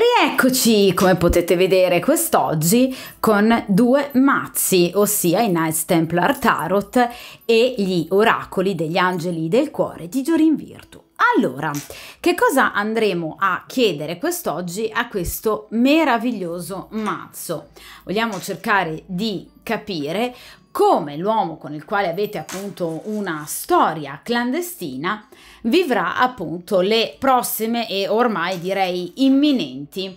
Rieccoci, come potete vedere quest'oggi, con due mazzi, ossia i Knights Templar Tarot e gli Oracoli degli Angeli del Cuore di Giorin Virtu. Allora, che cosa andremo a chiedere quest'oggi a questo meraviglioso mazzo? Vogliamo cercare di capire come l'uomo con il quale avete appunto una storia clandestina vivrà appunto le prossime e ormai direi imminenti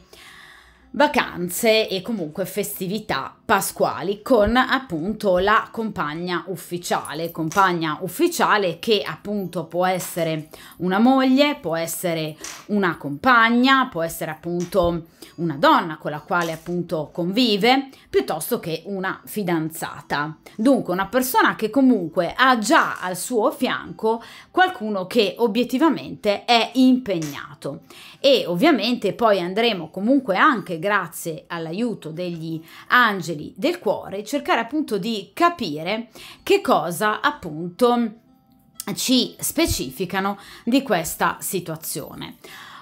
vacanze e comunque festività Pasquali con appunto la compagna ufficiale, compagna ufficiale che appunto può essere una moglie, può essere una compagna, può essere appunto una donna con la quale appunto convive, piuttosto che una fidanzata. Dunque una persona che comunque ha già al suo fianco qualcuno che obiettivamente è impegnato e ovviamente poi andremo comunque anche grazie all'aiuto degli angeli lì del cuore, cercare appunto di capire che cosa appunto ci specificano di questa situazione.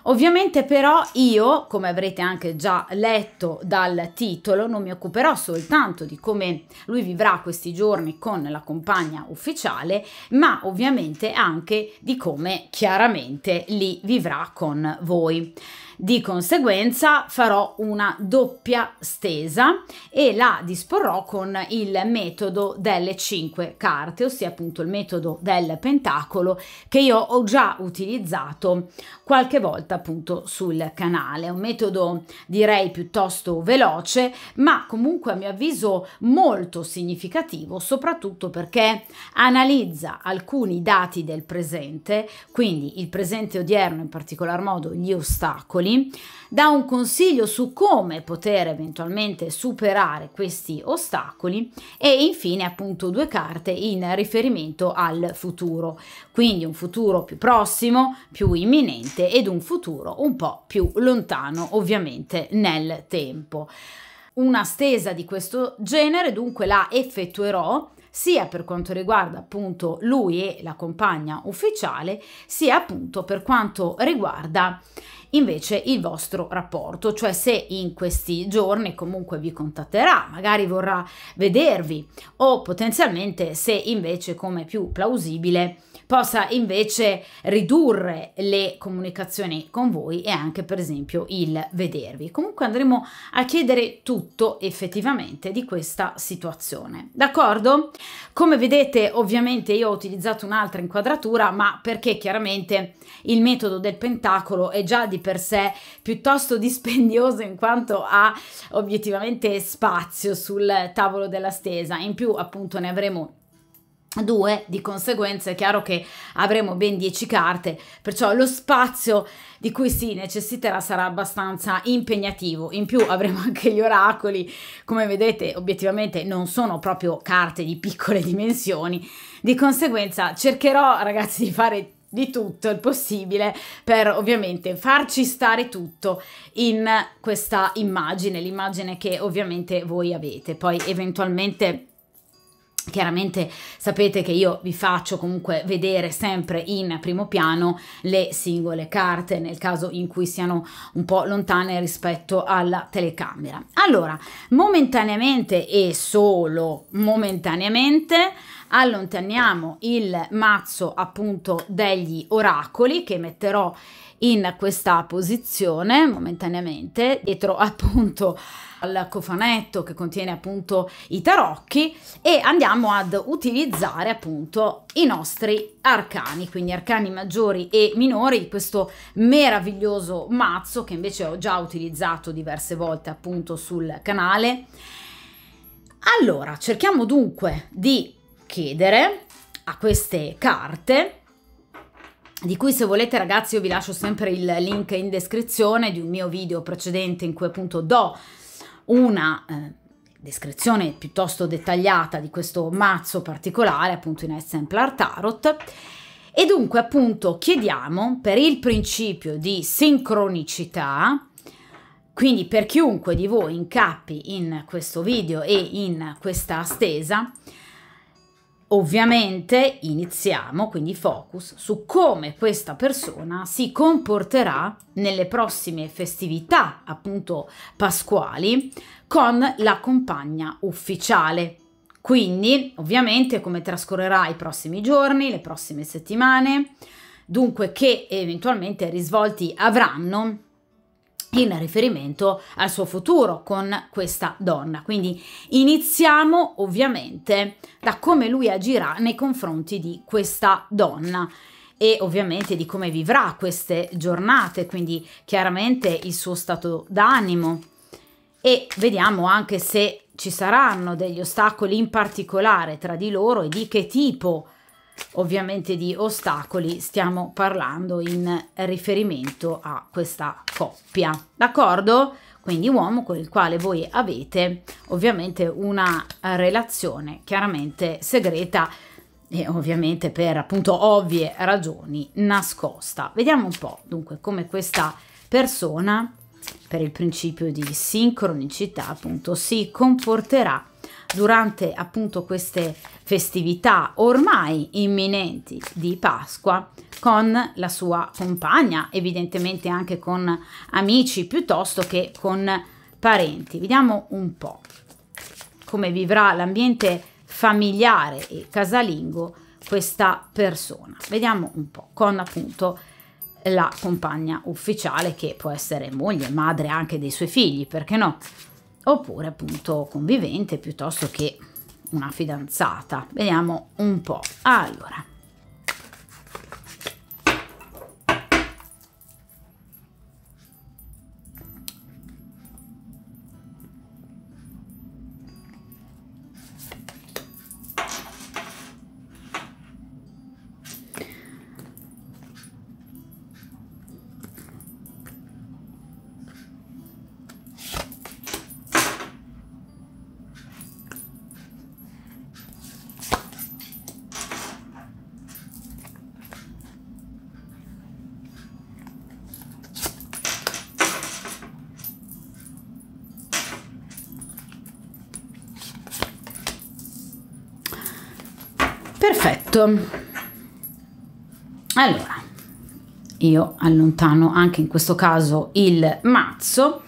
Ovviamente però io, come avrete anche già letto dal titolo, non mi occuperò soltanto di come lui vivrà questi giorni con la compagna ufficiale, ma ovviamente anche di come chiaramente li vivrà con voi. Di conseguenza farò una doppia stesa e la disporrò con il metodo delle 5 carte, ossia appunto il metodo del pentacolo che io ho già utilizzato qualche volta appunto sul canale. È un metodo direi piuttosto veloce, ma comunque a mio avviso molto significativo, soprattutto perché analizza alcuni dati del presente, quindi il presente odierno, in particolar modo gli ostacoli lezioni, dà un consiglio su come poter eventualmente superare questi ostacoli e infine appunto due carte in riferimento al futuro, quindi un futuro più prossimo, più imminente ed un futuro un po' più lontano ovviamente nel tempo. Una stesa di questo genere dunque la effettuerò sia per quanto riguarda appunto lui e la compagna ufficiale, sia appunto per quanto riguarda invece il vostro rapporto, cioè se in questi giorni comunque vi contatterà, magari vorrà vedervi o potenzialmente se invece come più plausibile possa invece ridurre le comunicazioni con voi e anche per esempio il vedervi. Comunque andremo a chiedere tutto effettivamente di questa situazione. D'accordo? Come vedete ovviamente io ho utilizzato un'altra inquadratura ma perché chiaramente il metodo del pentacolo è già di per sé piuttosto dispendioso in quanto ha obiettivamente spazio sul tavolo della stesa. In più appunto ne avremo due di conseguenza è chiaro che avremo ben 10 carte, perciò lo spazio di cui si necessiterà sarà abbastanza impegnativo. In più avremo anche gli oracoli, come vedete obiettivamente non sono proprio carte di piccole dimensioni, di conseguenza cercherò ragazzi di fare di tutto il possibile per ovviamente farci stare tutto in questa immagine, l'immagine che ovviamente voi avete. Poi eventualmente Chiaramente sapete che io vi faccio comunque vedere sempre in primo piano le singole carte nel caso in cui siano un po' lontane rispetto alla telecamera. Allora, momentaneamente e solo momentaneamente allontaniamo il mazzo appunto degli oracoli che metterò in questa posizione momentaneamente dietro appunto al cofanetto che contiene appunto i tarocchi e andiamo ad utilizzare appunto i nostri arcani, quindi arcani maggiori e minori di questo meraviglioso mazzo che invece ho già utilizzato diverse volte appunto sul canale. Allora, cerchiamo dunque di chiedere a queste carte di cui se volete ragazzi io vi lascio sempre il link in descrizione di un mio video precedente in cui appunto do una eh, descrizione piuttosto dettagliata di questo mazzo particolare appunto in Exemplar Tarot e dunque appunto chiediamo per il principio di sincronicità quindi per chiunque di voi incappi in questo video e in questa stesa Ovviamente iniziamo quindi focus su come questa persona si comporterà nelle prossime festività, appunto pasquali, con la compagna ufficiale. Quindi, ovviamente, come trascorrerà i prossimi giorni, le prossime settimane, dunque che eventualmente risvolti avranno in riferimento al suo futuro con questa donna. Quindi iniziamo ovviamente da come lui agirà nei confronti di questa donna e ovviamente di come vivrà queste giornate, quindi chiaramente il suo stato d'animo e vediamo anche se ci saranno degli ostacoli in particolare tra di loro e di che tipo ovviamente di ostacoli stiamo parlando in riferimento a questa coppia d'accordo quindi uomo con il quale voi avete ovviamente una relazione chiaramente segreta e ovviamente per appunto ovvie ragioni nascosta vediamo un po dunque come questa persona per il principio di sincronicità appunto si comporterà durante appunto queste festività ormai imminenti di Pasqua con la sua compagna, evidentemente anche con amici piuttosto che con parenti. Vediamo un po' come vivrà l'ambiente familiare e casalingo questa persona. Vediamo un po' con appunto la compagna ufficiale che può essere moglie, madre anche dei suoi figli, perché no? oppure appunto convivente piuttosto che una fidanzata. Vediamo un po'. Allora, tutto allora io allontano anche in questo caso il mazzo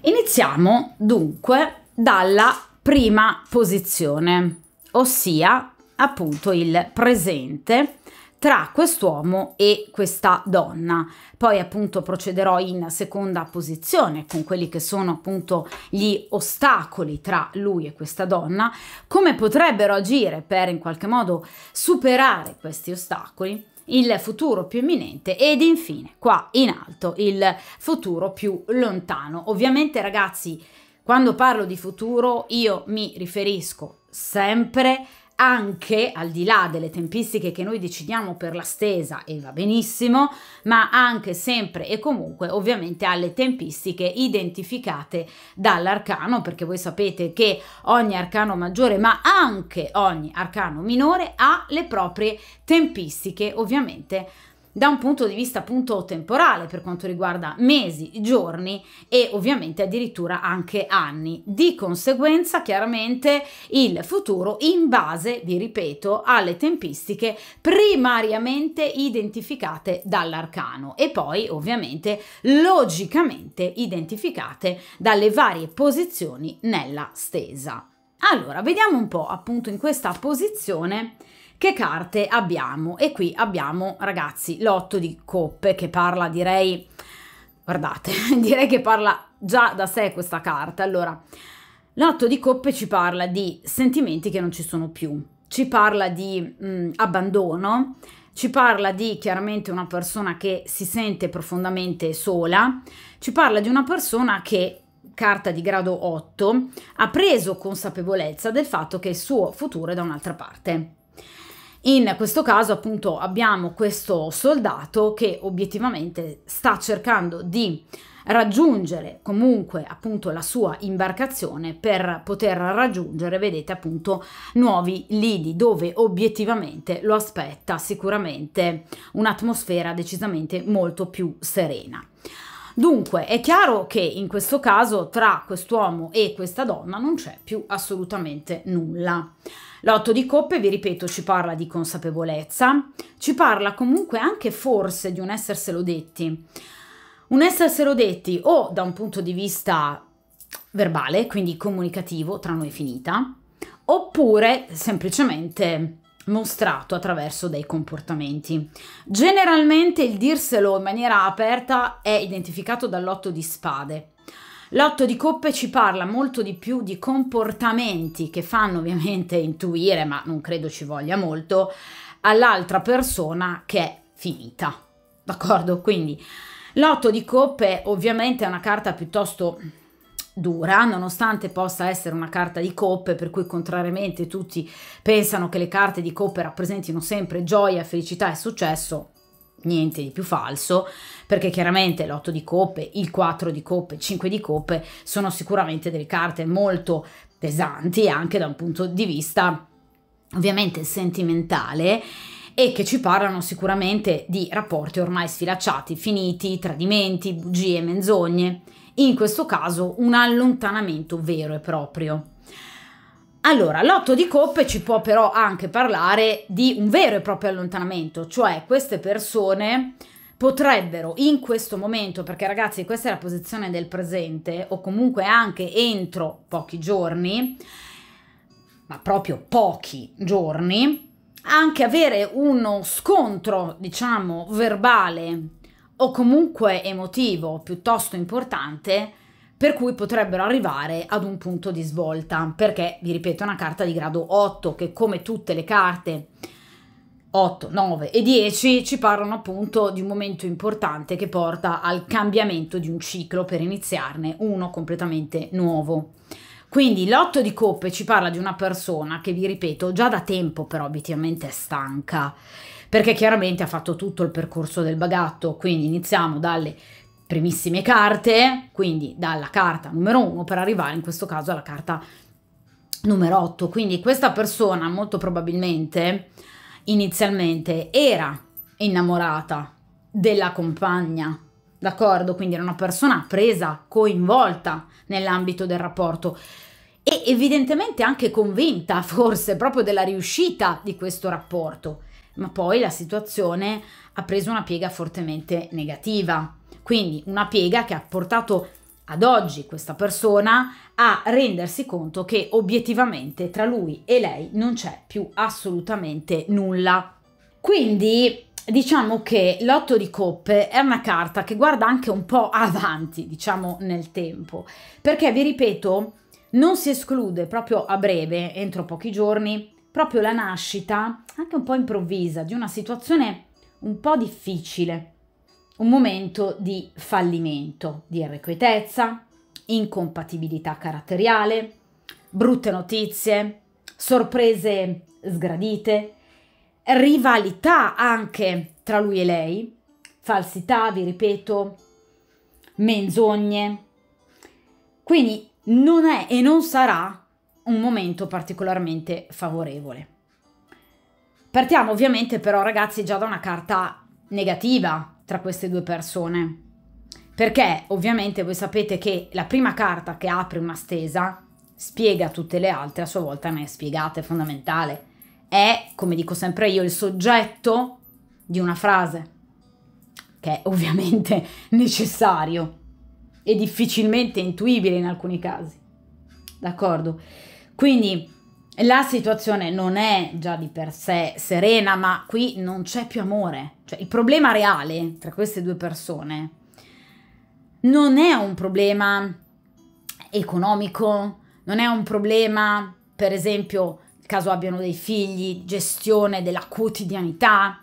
iniziamo dunque dalla prima posizione ossia appunto il presente tra quest'uomo e questa donna. Poi appunto procederò in seconda posizione con quelli che sono appunto gli ostacoli tra lui e questa donna, come potrebbero agire per in qualche modo superare questi ostacoli il futuro più imminente ed infine qua in alto il futuro più lontano. Ovviamente ragazzi, quando parlo di futuro io mi riferisco sempre anche al di là delle tempistiche che noi decidiamo per la stesa e va benissimo, ma anche sempre e comunque ovviamente alle tempistiche identificate dall'arcano, perché voi sapete che ogni arcano maggiore, ma anche ogni arcano minore ha le proprie tempistiche ovviamente da un punto di vista appunto temporale per quanto riguarda mesi, giorni e ovviamente addirittura anche anni. Di conseguenza chiaramente il futuro in base, vi ripeto, alle tempistiche primariamente identificate dall'arcano e poi ovviamente logicamente identificate dalle varie posizioni nella stesa. Allora, vediamo un po' appunto in questa posizione che carte abbiamo? E qui abbiamo, ragazzi, l'otto di coppe che parla, direi, guardate, direi che parla già da sé questa carta. Allora, l'otto di coppe ci parla di sentimenti che non ci sono più, ci parla di mh, mm, abbandono, ci parla di chiaramente una persona che si sente profondamente sola, ci parla di una persona che, carta di grado 8, ha preso consapevolezza del fatto che il suo futuro è da un'altra parte. In questo caso appunto abbiamo questo soldato che obiettivamente sta cercando di raggiungere comunque appunto la sua imbarcazione per poter raggiungere vedete appunto nuovi lidi dove obiettivamente lo aspetta sicuramente un'atmosfera decisamente molto più serena. Dunque è chiaro che in questo caso tra quest'uomo e questa donna non c'è più assolutamente nulla. L'otto di coppe, vi ripeto, ci parla di consapevolezza, ci parla comunque anche forse di un esserselo detti. Un esserselo detti o da un punto di vista verbale, quindi comunicativo, tra noi finita, oppure semplicemente mostrato attraverso dei comportamenti. Generalmente il dirselo in maniera aperta è identificato dall'otto di spade, L'otto di coppe ci parla molto di più di comportamenti che fanno ovviamente intuire, ma non credo ci voglia molto, all'altra persona che è finita. D'accordo? Quindi l'otto di coppe ovviamente è una carta piuttosto dura, nonostante possa essere una carta di coppe, per cui contrariamente tutti pensano che le carte di coppe rappresentino sempre gioia, felicità e successo, niente di più falso, perché chiaramente l'8 di coppe, il 4 di coppe, il 5 di coppe sono sicuramente delle carte molto pesanti anche da un punto di vista ovviamente sentimentale e che ci parlano sicuramente di rapporti ormai sfilacciati, finiti, tradimenti, bugie, menzogne. In questo caso un allontanamento vero e proprio. Allora, l'otto di coppe ci può però anche parlare di un vero e proprio allontanamento, cioè queste persone potrebbero in questo momento, perché ragazzi questa è la posizione del presente o comunque anche entro pochi giorni, ma proprio pochi giorni, anche avere uno scontro, diciamo, verbale o comunque emotivo piuttosto importante per cui potrebbero arrivare ad un punto di svolta, perché vi ripeto è una carta di grado 8 che come tutte le carte 8, 9 e 10 ci parlano appunto di un momento importante che porta al cambiamento di un ciclo per iniziarne uno completamente nuovo. Quindi l'otto di coppe ci parla di una persona che vi ripeto già da tempo però obiettivamente è stanca perché chiaramente ha fatto tutto il percorso del bagatto, quindi iniziamo dalle primissime carte, quindi dalla carta numero 1 per arrivare in questo caso alla carta numero 8. Quindi questa persona molto probabilmente inizialmente era innamorata della compagna, d'accordo? Quindi era una persona presa, coinvolta nell'ambito del rapporto e evidentemente anche convinta forse proprio della riuscita di questo rapporto, ma poi la situazione ha preso una piega fortemente negativa quindi una piega che ha portato ad oggi questa persona a rendersi conto che obiettivamente tra lui e lei non c'è più assolutamente nulla. Quindi diciamo che l'otto di coppe è una carta che guarda anche un po' avanti, diciamo, nel tempo, perché vi ripeto, non si esclude proprio a breve, entro pochi giorni, proprio la nascita, anche un po' improvvisa, di una situazione un po' difficile un momento di fallimento, di irrequietezza, incompatibilità caratteriale, brutte notizie, sorprese sgradite, rivalità anche tra lui e lei, falsità, vi ripeto, menzogne. Quindi non è e non sarà un momento particolarmente favorevole. Partiamo ovviamente però ragazzi già da una carta negativa, tra queste due persone. Perché ovviamente voi sapete che la prima carta che apre una stesa spiega tutte le altre, a sua volta ne è spiegata, è fondamentale. È, come dico sempre io, il soggetto di una frase, che è ovviamente necessario e difficilmente intuibile in alcuni casi. D'accordo? Quindi la situazione non è già di per sé serena, ma qui non c'è più amore. Cioè, il problema reale tra queste due persone non è un problema economico, non è un problema, per esempio, caso abbiano dei figli, gestione della quotidianità,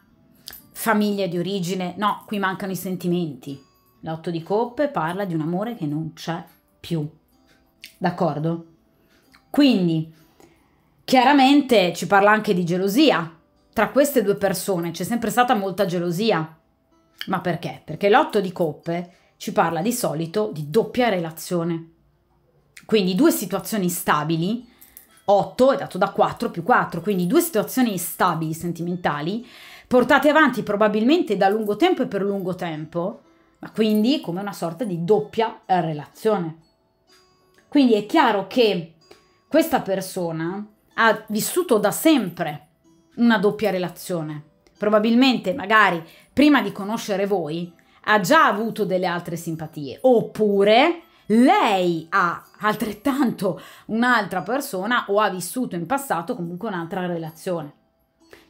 famiglia di origine. No, qui mancano i sentimenti. L'otto di coppe parla di un amore che non c'è più. D'accordo? Quindi Chiaramente ci parla anche di gelosia. Tra queste due persone c'è sempre stata molta gelosia. Ma perché? Perché l'otto di coppe ci parla di solito di doppia relazione. Quindi due situazioni stabili, 8 è dato da 4 più 4, quindi due situazioni stabili sentimentali, portate avanti probabilmente da lungo tempo e per lungo tempo, ma quindi come una sorta di doppia relazione. Quindi è chiaro che questa persona ha vissuto da sempre una doppia relazione. Probabilmente, magari, prima di conoscere voi, ha già avuto delle altre simpatie. Oppure lei ha altrettanto un'altra persona o ha vissuto in passato comunque un'altra relazione.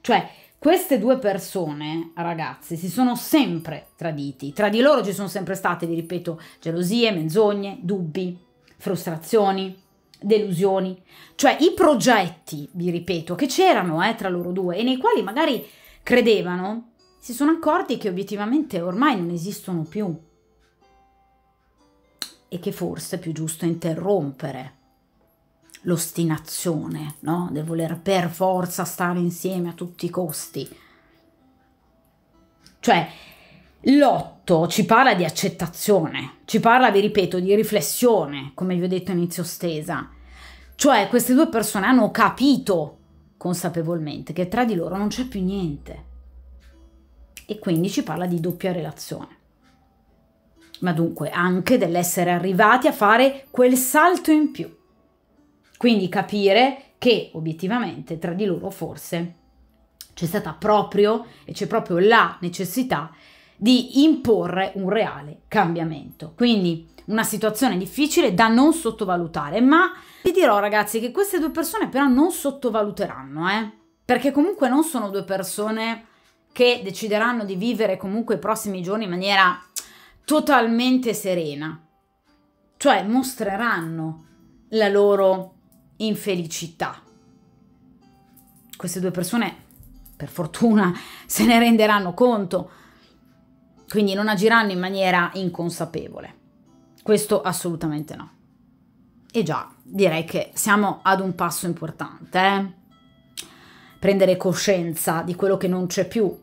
Cioè, queste due persone, ragazzi, si sono sempre traditi. Tra di loro ci sono sempre state, vi ripeto, gelosie, menzogne, dubbi, frustrazioni delusioni, cioè i progetti, vi ripeto, che c'erano eh, tra loro due e nei quali magari credevano, si sono accorti che obiettivamente ormai non esistono più e che forse è più giusto interrompere l'ostinazione no? del voler per forza stare insieme a tutti i costi. Cioè, L'otto ci parla di accettazione, ci parla, vi ripeto, di riflessione, come vi ho detto inizio stesa. Cioè queste due persone hanno capito consapevolmente che tra di loro non c'è più niente. E quindi ci parla di doppia relazione. Ma dunque anche dell'essere arrivati a fare quel salto in più. Quindi capire che obiettivamente tra di loro forse c'è stata proprio e c'è proprio la necessità di imporre un reale cambiamento. Quindi una situazione difficile da non sottovalutare, ma vi dirò ragazzi che queste due persone però non sottovaluteranno, eh? perché comunque non sono due persone che decideranno di vivere comunque i prossimi giorni in maniera totalmente serena, cioè mostreranno la loro infelicità. Queste due persone, per fortuna, se ne renderanno conto, quindi non agiranno in maniera inconsapevole. Questo assolutamente no. E già, direi che siamo ad un passo importante. Eh? Prendere coscienza di quello che non c'è più,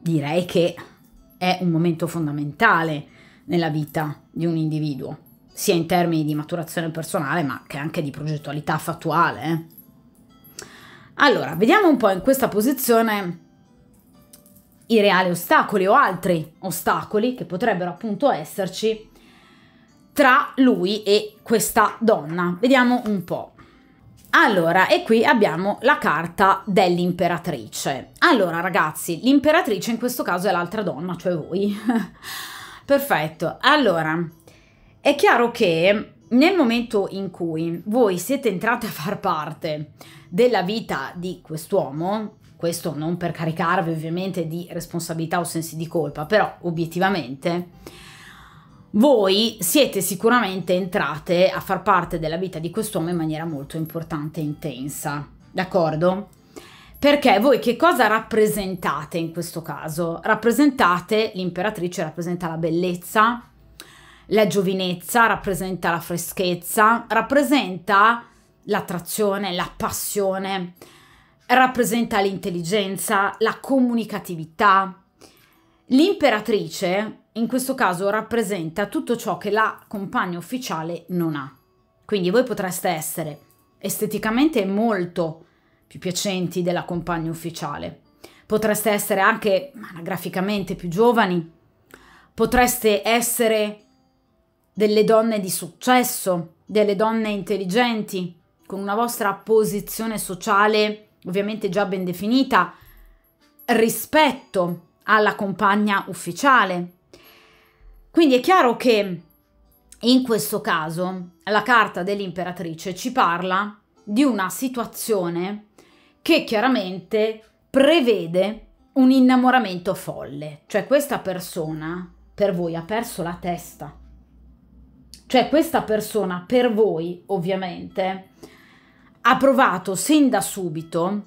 direi che è un momento fondamentale nella vita di un individuo, sia in termini di maturazione personale, ma che anche di progettualità fattuale. Eh? Allora, vediamo un po' in questa posizione i reali ostacoli o altri ostacoli che potrebbero appunto esserci tra lui e questa donna. Vediamo un po'. Allora, e qui abbiamo la carta dell'imperatrice. Allora, ragazzi, l'imperatrice in questo caso è l'altra donna, cioè voi. Perfetto. Allora, è chiaro che nel momento in cui voi siete entrate a far parte della vita di quest'uomo, questo non per caricarvi ovviamente di responsabilità o sensi di colpa, però obiettivamente voi siete sicuramente entrate a far parte della vita di quest'uomo in maniera molto importante e intensa, d'accordo? Perché voi che cosa rappresentate in questo caso? Rappresentate l'imperatrice, rappresenta la bellezza, la giovinezza, rappresenta la freschezza, rappresenta l'attrazione, la passione, rappresenta l'intelligenza, la comunicatività. L'imperatrice, in questo caso, rappresenta tutto ciò che la compagna ufficiale non ha. Quindi voi potreste essere esteticamente molto più piacenti della compagna ufficiale. Potreste essere anche graficamente più giovani. Potreste essere delle donne di successo, delle donne intelligenti, con una vostra posizione sociale ovviamente già ben definita, rispetto alla compagna ufficiale. Quindi è chiaro che in questo caso la carta dell'imperatrice ci parla di una situazione che chiaramente prevede un innamoramento folle, cioè questa persona per voi ha perso la testa. Cioè questa persona per voi, ovviamente, ha provato sin da subito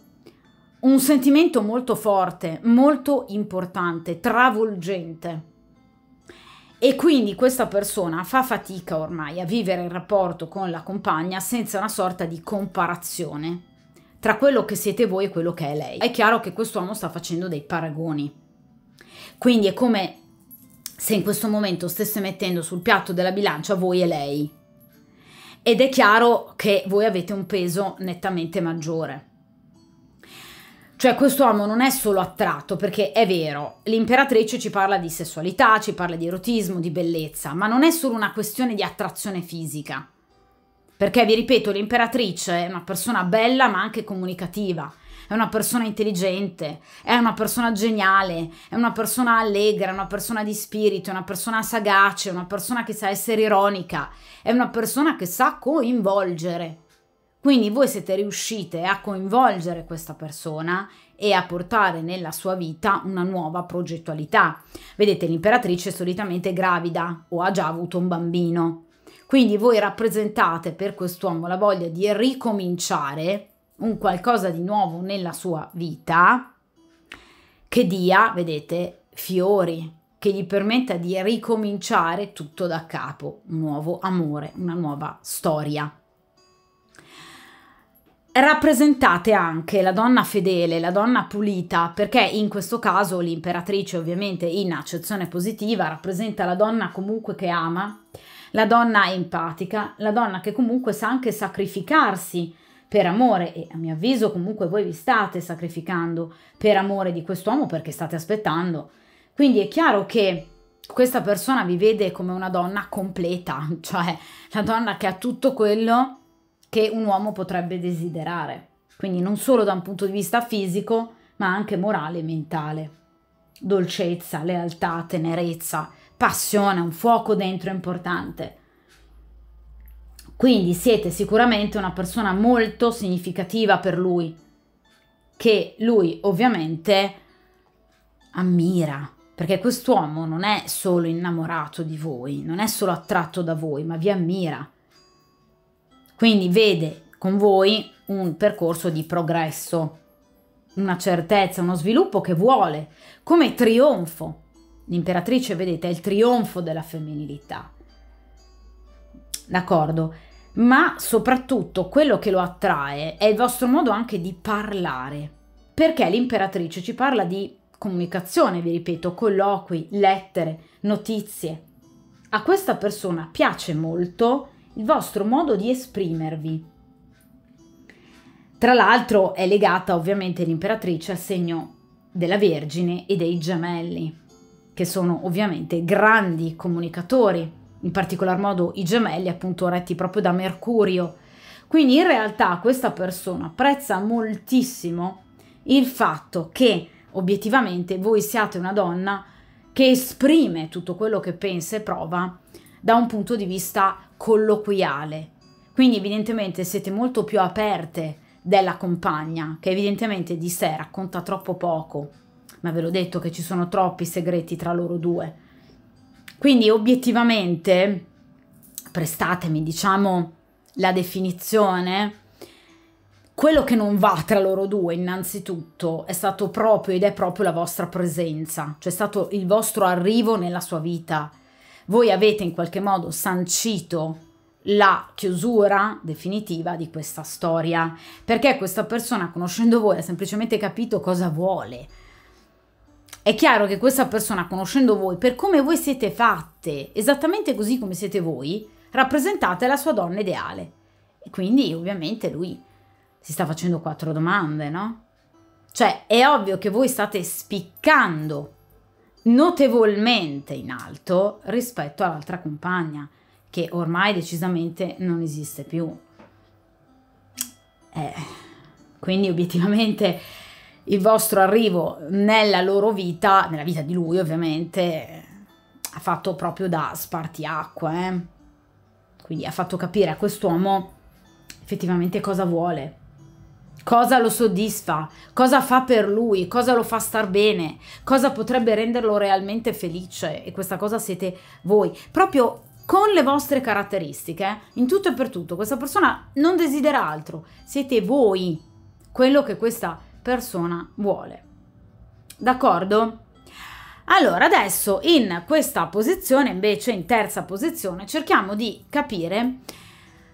un sentimento molto forte, molto importante, travolgente. E quindi questa persona fa fatica ormai a vivere il rapporto con la compagna senza una sorta di comparazione tra quello che siete voi e quello che è lei. È chiaro che quest'uomo sta facendo dei paragoni. Quindi è come se in questo momento stesse mettendo sul piatto della bilancia voi e lei ed è chiaro che voi avete un peso nettamente maggiore. Cioè quest'uomo non è solo attratto, perché è vero, l'imperatrice ci parla di sessualità, ci parla di erotismo, di bellezza, ma non è solo una questione di attrazione fisica. Perché vi ripeto, l'imperatrice è una persona bella ma anche comunicativa è una persona intelligente, è una persona geniale, è una persona allegra, è una persona di spirito, è una persona sagace, è una persona che sa essere ironica, è una persona che sa coinvolgere. Quindi voi siete riuscite a coinvolgere questa persona e a portare nella sua vita una nuova progettualità. Vedete, l'imperatrice solitamente è gravida o ha già avuto un bambino. Quindi voi rappresentate per quest'uomo la voglia di ricominciare un qualcosa di nuovo nella sua vita che dia, vedete, fiori, che gli permetta di ricominciare tutto da capo, un nuovo amore, una nuova storia. Rappresentate anche la donna fedele, la donna pulita, perché in questo caso l'imperatrice ovviamente in accezione positiva rappresenta la donna comunque che ama, la donna empatica, la donna che comunque sa anche sacrificarsi per amore, e a mio avviso comunque voi vi state sacrificando per amore di quest'uomo perché state aspettando. Quindi è chiaro che questa persona vi vede come una donna completa, cioè la donna che ha tutto quello che un uomo potrebbe desiderare. Quindi non solo da un punto di vista fisico, ma anche morale e mentale. Dolcezza, lealtà, tenerezza, passione, un fuoco dentro importante quindi siete sicuramente una persona molto significativa per lui, che lui ovviamente ammira, perché quest'uomo non è solo innamorato di voi, non è solo attratto da voi, ma vi ammira. Quindi vede con voi un percorso di progresso, una certezza, uno sviluppo che vuole, come trionfo. L'imperatrice, vedete, è il trionfo della femminilità. D'accordo? ma soprattutto quello che lo attrae è il vostro modo anche di parlare, perché l'imperatrice ci parla di comunicazione, vi ripeto, colloqui, lettere, notizie. A questa persona piace molto il vostro modo di esprimervi. Tra l'altro è legata ovviamente l'imperatrice al segno della Vergine e dei gemelli, che sono ovviamente grandi comunicatori in particolar modo i gemelli, appunto retti proprio da Mercurio. Quindi in realtà questa persona apprezza moltissimo il fatto che obiettivamente voi siate una donna che esprime tutto quello che pensa e prova da un punto di vista colloquiale. Quindi evidentemente siete molto più aperte della compagna, che evidentemente di sé racconta troppo poco, ma ve l'ho detto che ci sono troppi segreti tra loro due quindi obiettivamente, prestatemi diciamo la definizione, quello che non va tra loro due innanzitutto è stato proprio ed è proprio la vostra presenza, cioè è stato il vostro arrivo nella sua vita. Voi avete in qualche modo sancito la chiusura definitiva di questa storia, perché questa persona conoscendo voi ha semplicemente capito cosa vuole, è chiaro che questa persona, conoscendo voi, per come voi siete fatte, esattamente così come siete voi, rappresentate la sua donna ideale. E quindi ovviamente lui si sta facendo quattro domande, no? Cioè è ovvio che voi state spiccando notevolmente in alto rispetto all'altra compagna, che ormai decisamente non esiste più. Eh, quindi obiettivamente il vostro arrivo nella loro vita, nella vita di lui ovviamente, ha fatto proprio da spartiacque. Eh? Quindi ha fatto capire a quest'uomo effettivamente cosa vuole, cosa lo soddisfa, cosa fa per lui, cosa lo fa star bene, cosa potrebbe renderlo realmente felice e questa cosa siete voi. Proprio con le vostre caratteristiche, eh, in tutto e per tutto, questa persona non desidera altro, siete voi quello che questa persona persona vuole. D'accordo? Allora, adesso in questa posizione, invece in terza posizione, cerchiamo di capire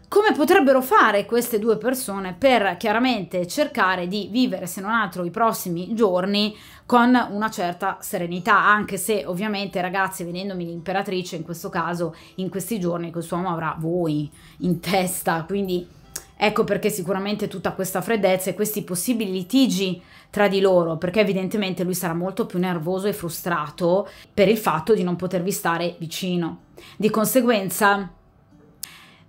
come potrebbero fare queste due persone per chiaramente cercare di vivere, se non altro, i prossimi giorni con una certa serenità, anche se ovviamente ragazzi, venendomi l'imperatrice in questo caso, in questi giorni quest'uomo avrà voi in testa, quindi Ecco perché sicuramente tutta questa freddezza e questi possibili litigi tra di loro, perché evidentemente lui sarà molto più nervoso e frustrato per il fatto di non potervi stare vicino. Di conseguenza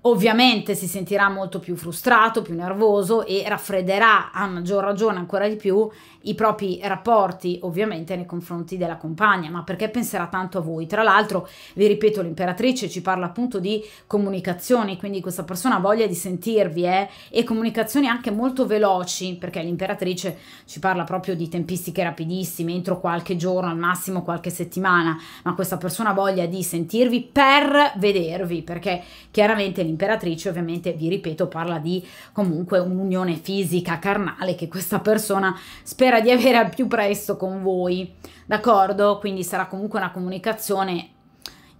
ovviamente si sentirà molto più frustrato, più nervoso e raffredderà a maggior ragione ancora di più i propri rapporti, ovviamente nei confronti della compagna, ma perché penserà tanto a voi. Tra l'altro, vi ripeto, l'imperatrice ci parla appunto di comunicazioni, quindi questa persona ha voglia di sentirvi eh? e comunicazioni anche molto veloci, perché l'imperatrice ci parla proprio di tempistiche rapidissime, entro qualche giorno, al massimo qualche settimana, ma questa persona ha voglia di sentirvi per vedervi, perché chiaramente l'imperatrice imperatrice ovviamente, vi ripeto, parla di comunque un'unione fisica, carnale, che questa persona spera di avere al più presto con voi, d'accordo? Quindi sarà comunque una comunicazione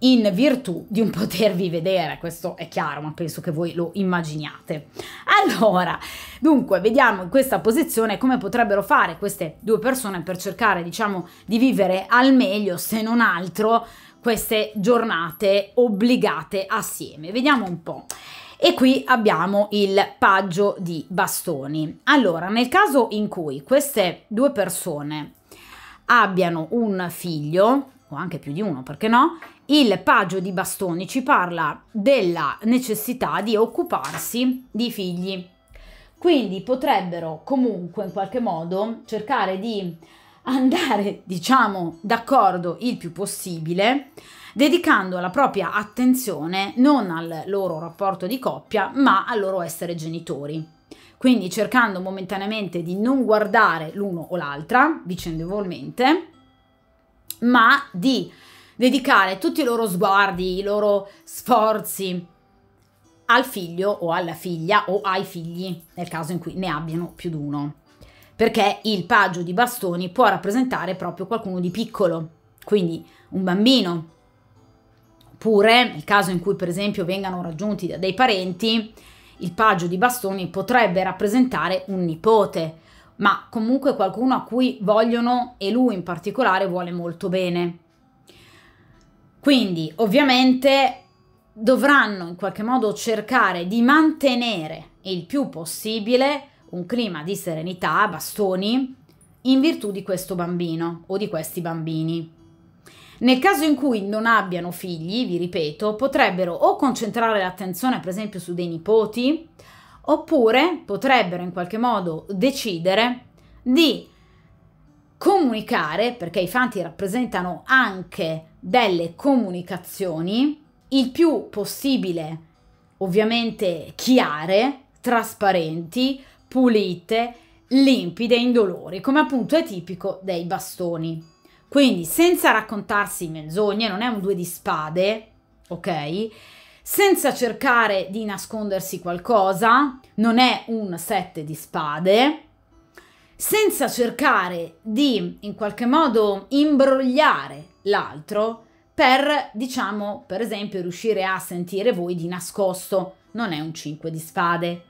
in virtù di un potervi vedere, questo è chiaro, ma penso che voi lo immaginiate. Allora, dunque, vediamo in questa posizione come potrebbero fare queste due persone per cercare, diciamo, di vivere al meglio, se non altro, queste giornate obbligate assieme. Vediamo un po'. E qui abbiamo il paggio di bastoni. Allora, nel caso in cui queste due persone abbiano un figlio, o anche più di uno, perché no? Il paggio di bastoni ci parla della necessità di occuparsi di figli. Quindi potrebbero comunque in qualche modo cercare di andare, diciamo, d'accordo il più possibile, dedicando la propria attenzione non al loro rapporto di coppia, ma al loro essere genitori. Quindi cercando momentaneamente di non guardare l'uno o l'altra, vicendevolmente, ma di dedicare tutti i loro sguardi, i loro sforzi al figlio o alla figlia o ai figli, nel caso in cui ne abbiano più di uno perché il paggio di bastoni può rappresentare proprio qualcuno di piccolo, quindi un bambino. Oppure, nel caso in cui per esempio vengano raggiunti da dei parenti, il paggio di bastoni potrebbe rappresentare un nipote, ma comunque qualcuno a cui vogliono e lui in particolare vuole molto bene. Quindi ovviamente dovranno in qualche modo cercare di mantenere il più possibile un clima di serenità, a bastoni, in virtù di questo bambino o di questi bambini. Nel caso in cui non abbiano figli, vi ripeto, potrebbero o concentrare l'attenzione per esempio su dei nipoti, oppure potrebbero in qualche modo decidere di comunicare, perché i fanti rappresentano anche delle comunicazioni, il più possibile ovviamente chiare, trasparenti, pulite, limpide e indolori, come appunto è tipico dei bastoni. Quindi senza raccontarsi menzogne, non è un due di spade, ok? Senza cercare di nascondersi qualcosa, non è un sette di spade, senza cercare di in qualche modo imbrogliare l'altro per, diciamo, per esempio, riuscire a sentire voi di nascosto, non è un 5 di spade,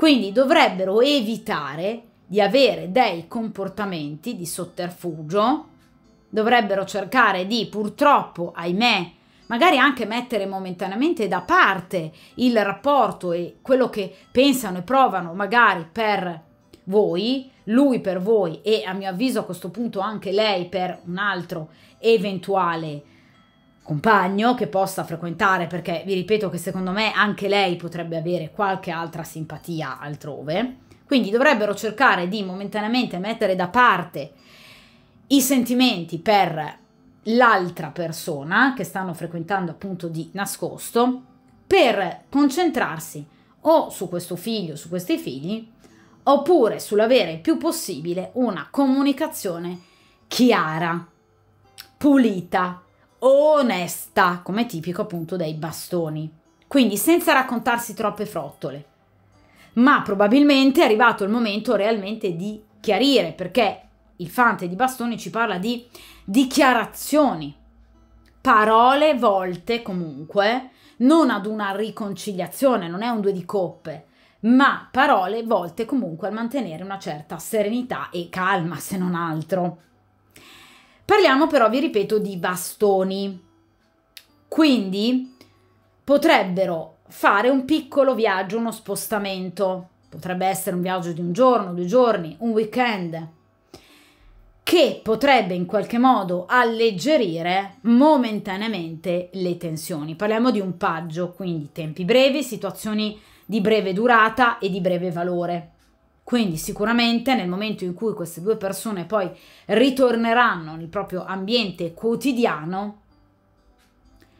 quindi dovrebbero evitare di avere dei comportamenti di sotterfugio, dovrebbero cercare di purtroppo, ahimè, magari anche mettere momentaneamente da parte il rapporto e quello che pensano e provano magari per voi, lui per voi e a mio avviso a questo punto anche lei per un altro eventuale compagno che possa frequentare perché vi ripeto che secondo me anche lei potrebbe avere qualche altra simpatia altrove quindi dovrebbero cercare di momentaneamente mettere da parte i sentimenti per l'altra persona che stanno frequentando appunto di nascosto per concentrarsi o su questo figlio, su questi figli, oppure sull'avere il più possibile una comunicazione chiara, pulita, onesta, come tipico appunto dei bastoni. Quindi senza raccontarsi troppe frottole. Ma probabilmente è arrivato il momento realmente di chiarire, perché il fante di bastoni ci parla di dichiarazioni, parole volte comunque non ad una riconciliazione, non è un due di coppe, ma parole volte comunque a mantenere una certa serenità e calma, se non altro. Parliamo però, vi ripeto, di bastoni. Quindi potrebbero fare un piccolo viaggio, uno spostamento. Potrebbe essere un viaggio di un giorno, due giorni, un weekend, che potrebbe in qualche modo alleggerire momentaneamente le tensioni. Parliamo di un paggio, quindi tempi brevi, situazioni di breve durata e di breve valore. Quindi sicuramente nel momento in cui queste due persone poi ritorneranno nel proprio ambiente quotidiano,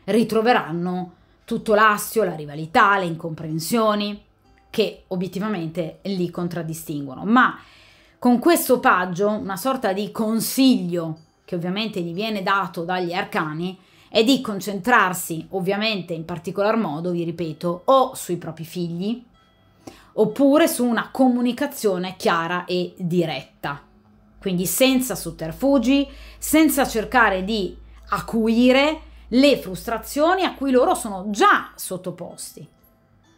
ritroveranno tutto l'assio, la rivalità, le incomprensioni che obiettivamente li contraddistinguono. Ma con questo paggio, una sorta di consiglio che ovviamente gli viene dato dagli arcani, è di concentrarsi ovviamente in particolar modo, vi ripeto, o sui propri figli, oppure su una comunicazione chiara e diretta. Quindi senza sotterfugi, senza cercare di acuire le frustrazioni a cui loro sono già sottoposti.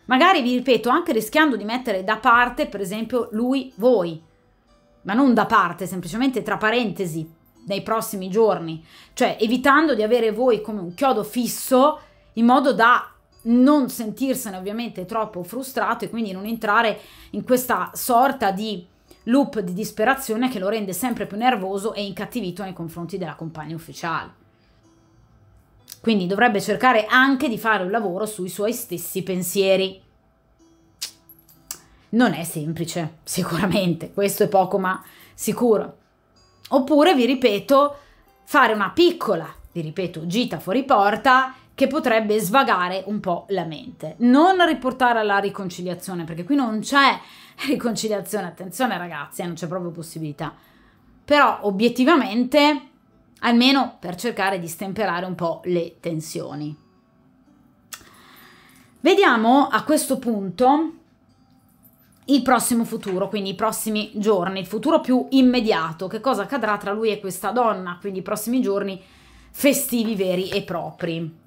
Magari vi ripeto, anche rischiando di mettere da parte, per esempio, lui, voi, ma non da parte, semplicemente tra parentesi, nei prossimi giorni, cioè evitando di avere voi come un chiodo fisso in modo da non sentirsene ovviamente troppo frustrato e quindi non entrare in questa sorta di loop di disperazione che lo rende sempre più nervoso e incattivito nei confronti della compagna ufficiale. Quindi dovrebbe cercare anche di fare un lavoro sui suoi stessi pensieri. Non è semplice, sicuramente, questo è poco ma sicuro. Oppure, vi ripeto, fare una piccola, vi ripeto, gita fuori porta che potrebbe svagare un po' la mente. Non riportare alla riconciliazione, perché qui non c'è riconciliazione, attenzione ragazzi, eh, non c'è proprio possibilità. Però obiettivamente, almeno per cercare di stemperare un po' le tensioni. Vediamo a questo punto il prossimo futuro, quindi i prossimi giorni, il futuro più immediato, che cosa accadrà tra lui e questa donna, quindi i prossimi giorni festivi veri e propri.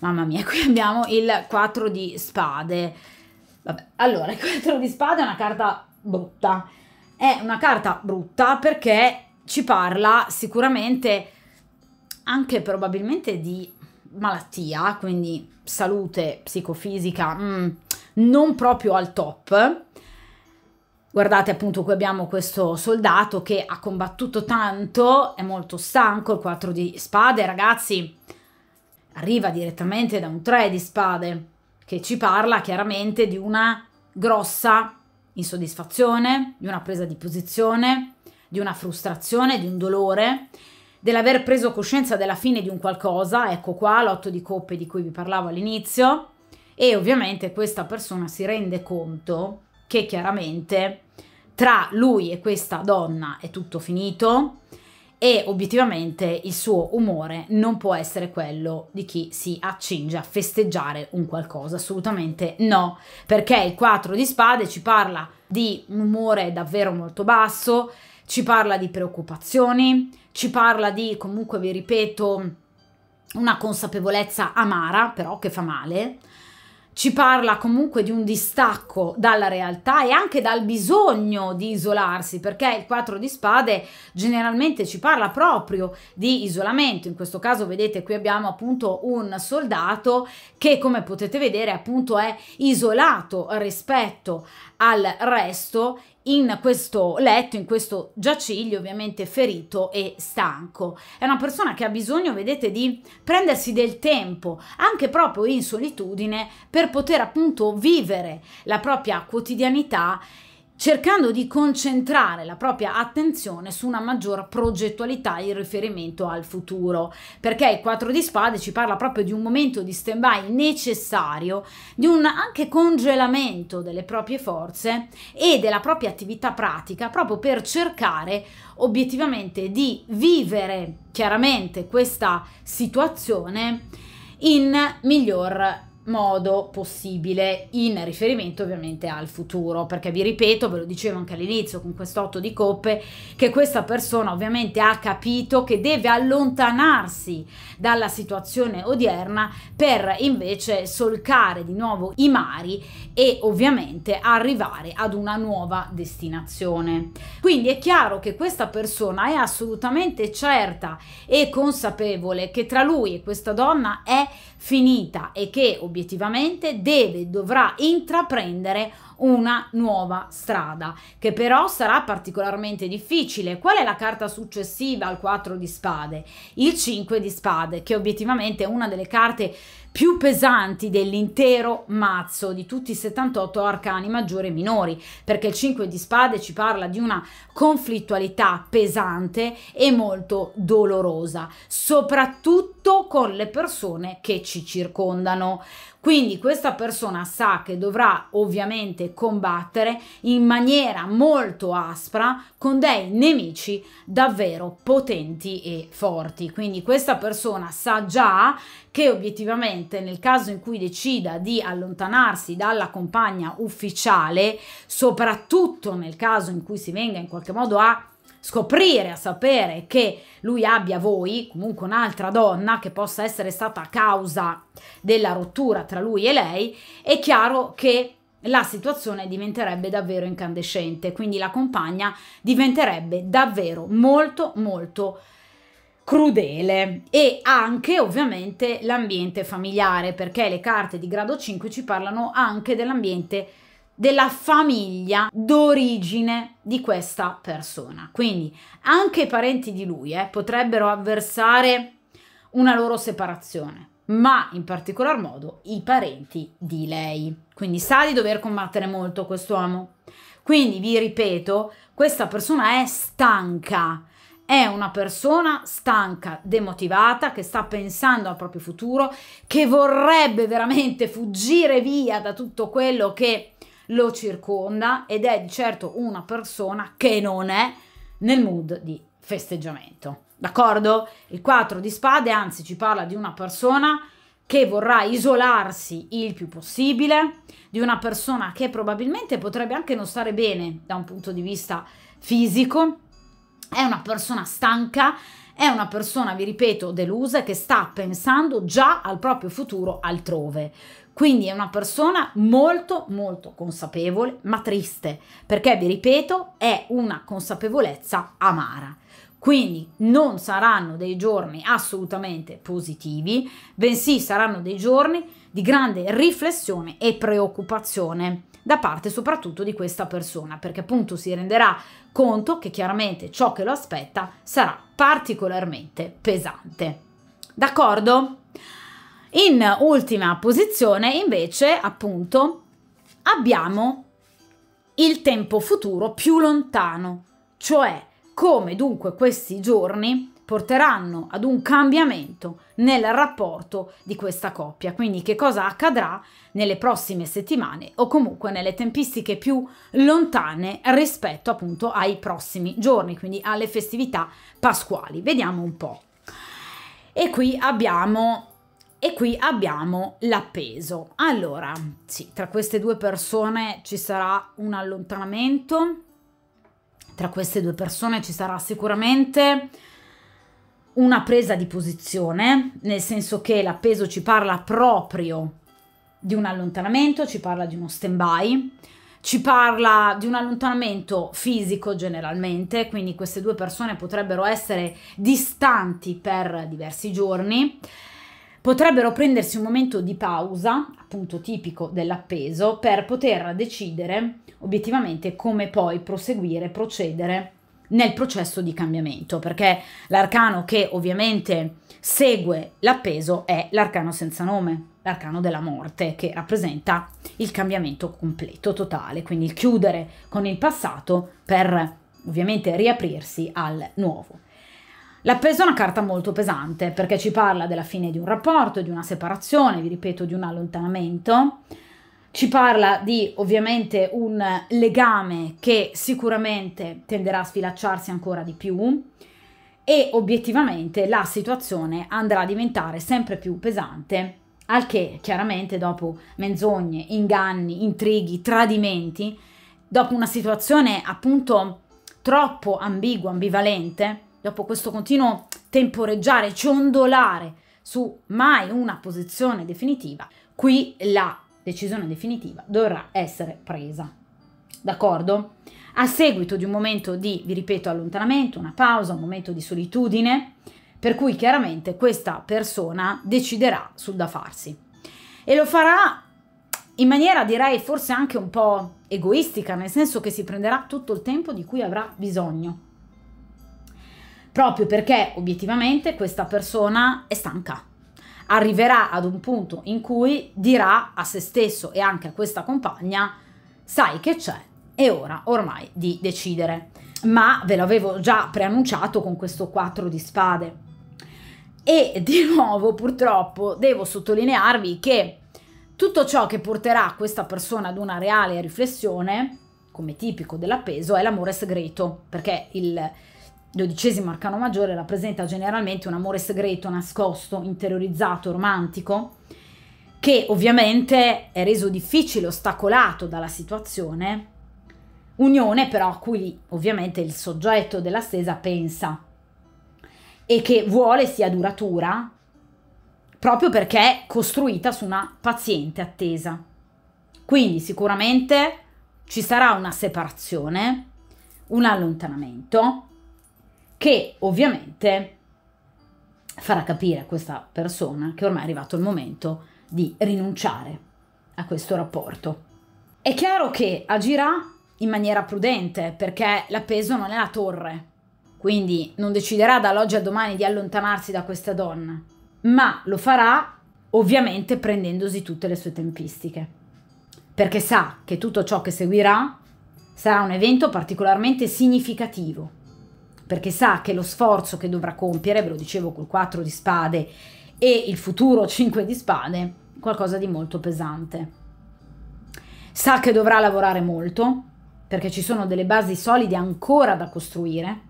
Mamma mia, qui abbiamo il 4 di spade. Vabbè, allora, il 4 di spade è una carta brutta. È una carta brutta perché ci parla sicuramente anche probabilmente di malattia, quindi salute psicofisica mm, non proprio al top. Guardate appunto qui abbiamo questo soldato che ha combattuto tanto, è molto stanco, il 4 di spade, ragazzi, arriva direttamente da un tre di spade che ci parla chiaramente di una grossa insoddisfazione, di una presa di posizione, di una frustrazione, di un dolore, dell'aver preso coscienza della fine di un qualcosa, ecco qua l'otto di coppe di cui vi parlavo all'inizio, e ovviamente questa persona si rende conto che chiaramente tra lui e questa donna è tutto finito, e obiettivamente il suo umore non può essere quello di chi si accinge a festeggiare un qualcosa, assolutamente no, perché il 4 di spade ci parla di un umore davvero molto basso, ci parla di preoccupazioni, ci parla di comunque vi ripeto una consapevolezza amara però che fa male ci parla comunque di un distacco dalla realtà e anche dal bisogno di isolarsi, perché il 4 di spade generalmente ci parla proprio di isolamento. In questo caso vedete qui abbiamo appunto un soldato che come potete vedere appunto è isolato rispetto al resto in questo letto, in questo giaciglio, ovviamente ferito e stanco. È una persona che ha bisogno, vedete, di prendersi del tempo, anche proprio in solitudine, per poter appunto vivere la propria quotidianità cercando di concentrare la propria attenzione su una maggior progettualità in riferimento al futuro, perché il 4 di spade ci parla proprio di un momento di stand-by necessario, di un anche congelamento delle proprie forze e della propria attività pratica, proprio per cercare obiettivamente di vivere chiaramente questa situazione in miglior modo possibile in riferimento ovviamente al futuro perché vi ripeto ve lo dicevo anche all'inizio con quest'otto di coppe che questa persona ovviamente ha capito che deve allontanarsi dalla situazione odierna per invece solcare di nuovo i mari e ovviamente arrivare ad una nuova destinazione quindi è chiaro che questa persona è assolutamente certa e consapevole che tra lui e questa donna è finita e che obiettivamente deve, dovrà intraprendere una nuova strada, che però sarà particolarmente difficile. Qual è la carta successiva al 4 di spade? Il 5 di spade, che obiettivamente è una delle carte più pesanti dell'intero mazzo di tutti i 78 arcani maggiori e minori, perché il 5 di spade ci parla di una conflittualità pesante e molto dolorosa, soprattutto con le persone che ci circondano. Quindi questa persona sa che dovrà ovviamente combattere in maniera molto aspra con dei nemici davvero potenti e forti. Quindi questa persona sa già che obiettivamente nel caso in cui decida di allontanarsi dalla compagna ufficiale, soprattutto nel caso in cui si venga in qualche modo a scoprire, a sapere che lui abbia voi, comunque un'altra donna che possa essere stata causa della rottura tra lui e lei, è chiaro che la situazione diventerebbe davvero incandescente, quindi la compagna diventerebbe davvero molto molto crudele e anche ovviamente l'ambiente familiare perché le carte di grado 5 ci parlano anche dell'ambiente familiare della famiglia d'origine di questa persona. Quindi anche i parenti di lui eh, potrebbero avversare una loro separazione, ma in particolar modo i parenti di lei. Quindi sa di dover combattere molto quest'uomo. Quindi vi ripeto, questa persona è stanca, è una persona stanca, demotivata, che sta pensando al proprio futuro, che vorrebbe veramente fuggire via da tutto quello che lo circonda ed è di certo una persona che non è nel mood di festeggiamento. D'accordo? Il 4 di spade anzi ci parla di una persona che vorrà isolarsi il più possibile, di una persona che probabilmente potrebbe anche non stare bene da un punto di vista fisico, è una persona stanca, è una persona, vi ripeto, delusa che sta pensando già al proprio futuro altrove. Quindi è una persona molto molto consapevole, ma triste, perché vi ripeto, è una consapevolezza amara. Quindi non saranno dei giorni assolutamente positivi, bensì saranno dei giorni di grande riflessione e preoccupazione da parte soprattutto di questa persona, perché appunto si renderà conto che chiaramente ciò che lo aspetta sarà particolarmente pesante. D'accordo? In ultima posizione invece, appunto, abbiamo il tempo futuro più lontano, cioè come dunque questi giorni porteranno ad un cambiamento nel rapporto di questa coppia, quindi che cosa accadrà nelle prossime settimane o comunque nelle tempistiche più lontane rispetto appunto ai prossimi giorni, quindi alle festività pasquali. Vediamo un po'. E qui abbiamo e qui abbiamo l'appeso. Allora, sì, tra queste due persone ci sarà un allontanamento, tra queste due persone ci sarà sicuramente una presa di posizione, nel senso che l'appeso ci parla proprio di un allontanamento, ci parla di uno stand-by, ci parla di un allontanamento fisico generalmente, quindi queste due persone potrebbero essere distanti per diversi giorni potrebbero prendersi un momento di pausa, appunto tipico dell'appeso, per poter decidere obiettivamente come poi proseguire, procedere nel processo di cambiamento, perché l'arcano che ovviamente segue l'appeso è l'arcano senza nome, l'arcano della morte, che rappresenta il cambiamento completo, totale, quindi il chiudere con il passato per ovviamente riaprirsi al nuovo. L'appeso è una carta molto pesante perché ci parla della fine di un rapporto, di una separazione, vi ripeto, di un allontanamento. Ci parla di ovviamente un legame che sicuramente tenderà a sfilacciarsi ancora di più e obiettivamente la situazione andrà a diventare sempre più pesante, al che chiaramente dopo menzogne, inganni, intrighi, tradimenti, dopo una situazione appunto troppo ambigua, ambivalente, dopo questo continuo temporeggiare, ciondolare su mai una posizione definitiva, qui la decisione definitiva dovrà essere presa. D'accordo? A seguito di un momento di, vi ripeto, allontanamento, una pausa, un momento di solitudine, per cui chiaramente questa persona deciderà sul da farsi. E lo farà in maniera direi forse anche un po' egoistica, nel senso che si prenderà tutto il tempo di cui avrà bisogno proprio perché obiettivamente questa persona è stanca. Arriverà ad un punto in cui dirà a se stesso e anche a questa compagna, sai che c'è, è ora ormai di decidere. Ma ve l'avevo già preannunciato con questo 4 di spade. E di nuovo, purtroppo, devo sottolinearvi che tutto ciò che porterà questa persona ad una reale riflessione, come tipico dell'appeso, è l'amore segreto, perché il, dodicesimo arcano maggiore rappresenta generalmente un amore segreto, nascosto, interiorizzato, romantico, che ovviamente è reso difficile, ostacolato dalla situazione, unione però a cui ovviamente il soggetto della stesa pensa e che vuole sia duratura proprio perché è costruita su una paziente attesa. Quindi sicuramente ci sarà una separazione, un allontanamento, che ovviamente farà capire a questa persona che ormai è arrivato il momento di rinunciare a questo rapporto. È chiaro che agirà in maniera prudente perché l'appeso non è la torre, quindi non deciderà dall'oggi al domani di allontanarsi da questa donna, ma lo farà ovviamente prendendosi tutte le sue tempistiche, perché sa che tutto ciò che seguirà sarà un evento particolarmente significativo perché sa che lo sforzo che dovrà compiere, ve lo dicevo col 4 di spade e il futuro 5 di spade, qualcosa di molto pesante. Sa che dovrà lavorare molto, perché ci sono delle basi solide ancora da costruire,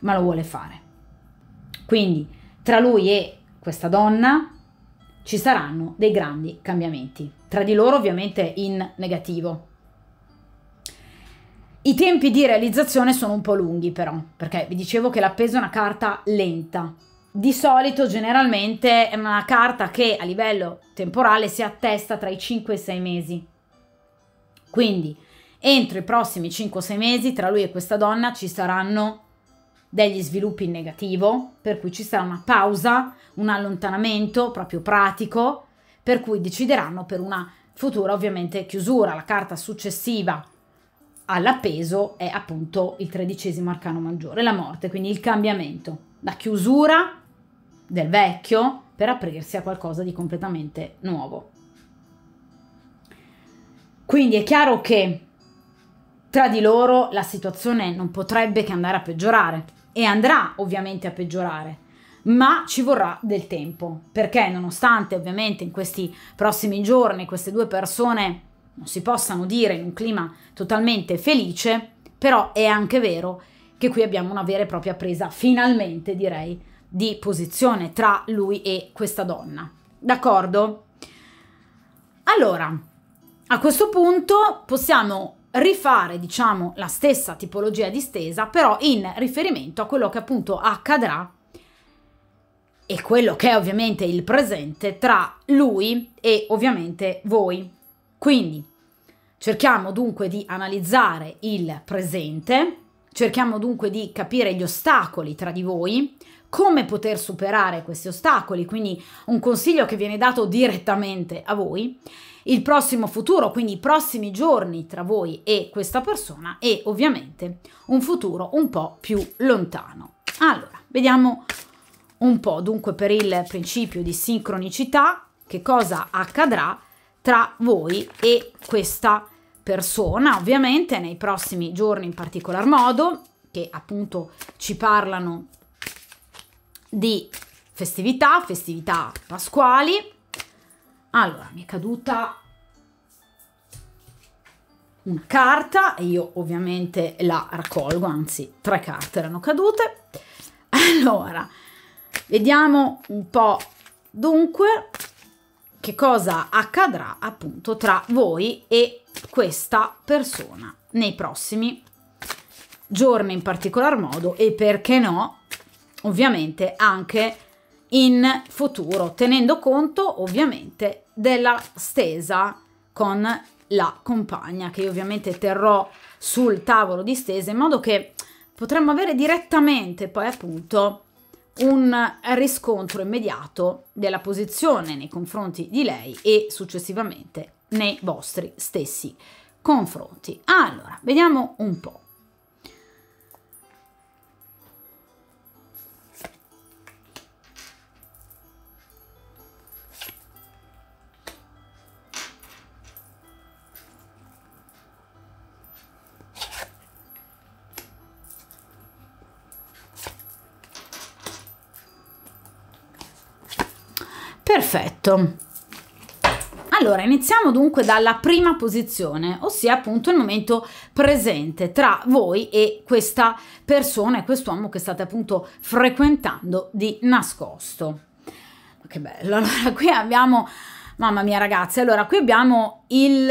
ma lo vuole fare. Quindi tra lui e questa donna ci saranno dei grandi cambiamenti, tra di loro ovviamente in negativo, i tempi di realizzazione sono un po' lunghi però, perché vi dicevo che l'appeso è una carta lenta. Di solito, generalmente, è una carta che a livello temporale si attesta tra i 5 e i 6 mesi. Quindi, entro i prossimi 5 o 6 mesi, tra lui e questa donna ci saranno degli sviluppi in negativo, per cui ci sarà una pausa, un allontanamento proprio pratico, per cui decideranno per una futura ovviamente chiusura. La carta successiva all'appeso è appunto il tredicesimo arcano maggiore, la morte, quindi il cambiamento, la chiusura del vecchio per aprirsi a qualcosa di completamente nuovo. Quindi è chiaro che tra di loro la situazione non potrebbe che andare a peggiorare e andrà ovviamente a peggiorare, ma ci vorrà del tempo, perché nonostante ovviamente in questi prossimi giorni queste due persone non si possano dire in un clima totalmente felice, però è anche vero che qui abbiamo una vera e propria presa, finalmente direi, di posizione tra lui e questa donna. D'accordo? Allora, a questo punto possiamo rifare, diciamo, la stessa tipologia di stesa, però in riferimento a quello che appunto accadrà e quello che è ovviamente il presente tra lui e ovviamente voi, quindi cerchiamo dunque di analizzare il presente, cerchiamo dunque di capire gli ostacoli tra di voi, come poter superare questi ostacoli, quindi un consiglio che viene dato direttamente a voi, il prossimo futuro, quindi i prossimi giorni tra voi e questa persona e ovviamente un futuro un po' più lontano. Allora, vediamo un po' dunque per il principio di sincronicità che cosa accadrà tra voi e questa persona, ovviamente nei prossimi giorni in particolar modo, che appunto ci parlano di festività, festività pasquali. Allora, mi è caduta una carta e io ovviamente la raccolgo, anzi tre carte erano cadute. Allora, vediamo un po' dunque che cosa accadrà appunto tra voi e questa persona nei prossimi giorni in particolar modo e perché no ovviamente anche in futuro tenendo conto ovviamente della stesa con la compagna che io ovviamente terrò sul tavolo di stesa in modo che potremmo avere direttamente poi appunto un riscontro immediato della posizione nei confronti di lei e successivamente nei vostri stessi confronti. Allora, vediamo un po'. Perfetto. Allora, iniziamo dunque dalla prima posizione, ossia appunto il momento presente tra voi e questa persona e quest'uomo che state appunto frequentando di nascosto. Che bello, allora qui abbiamo, mamma mia ragazzi, allora qui abbiamo il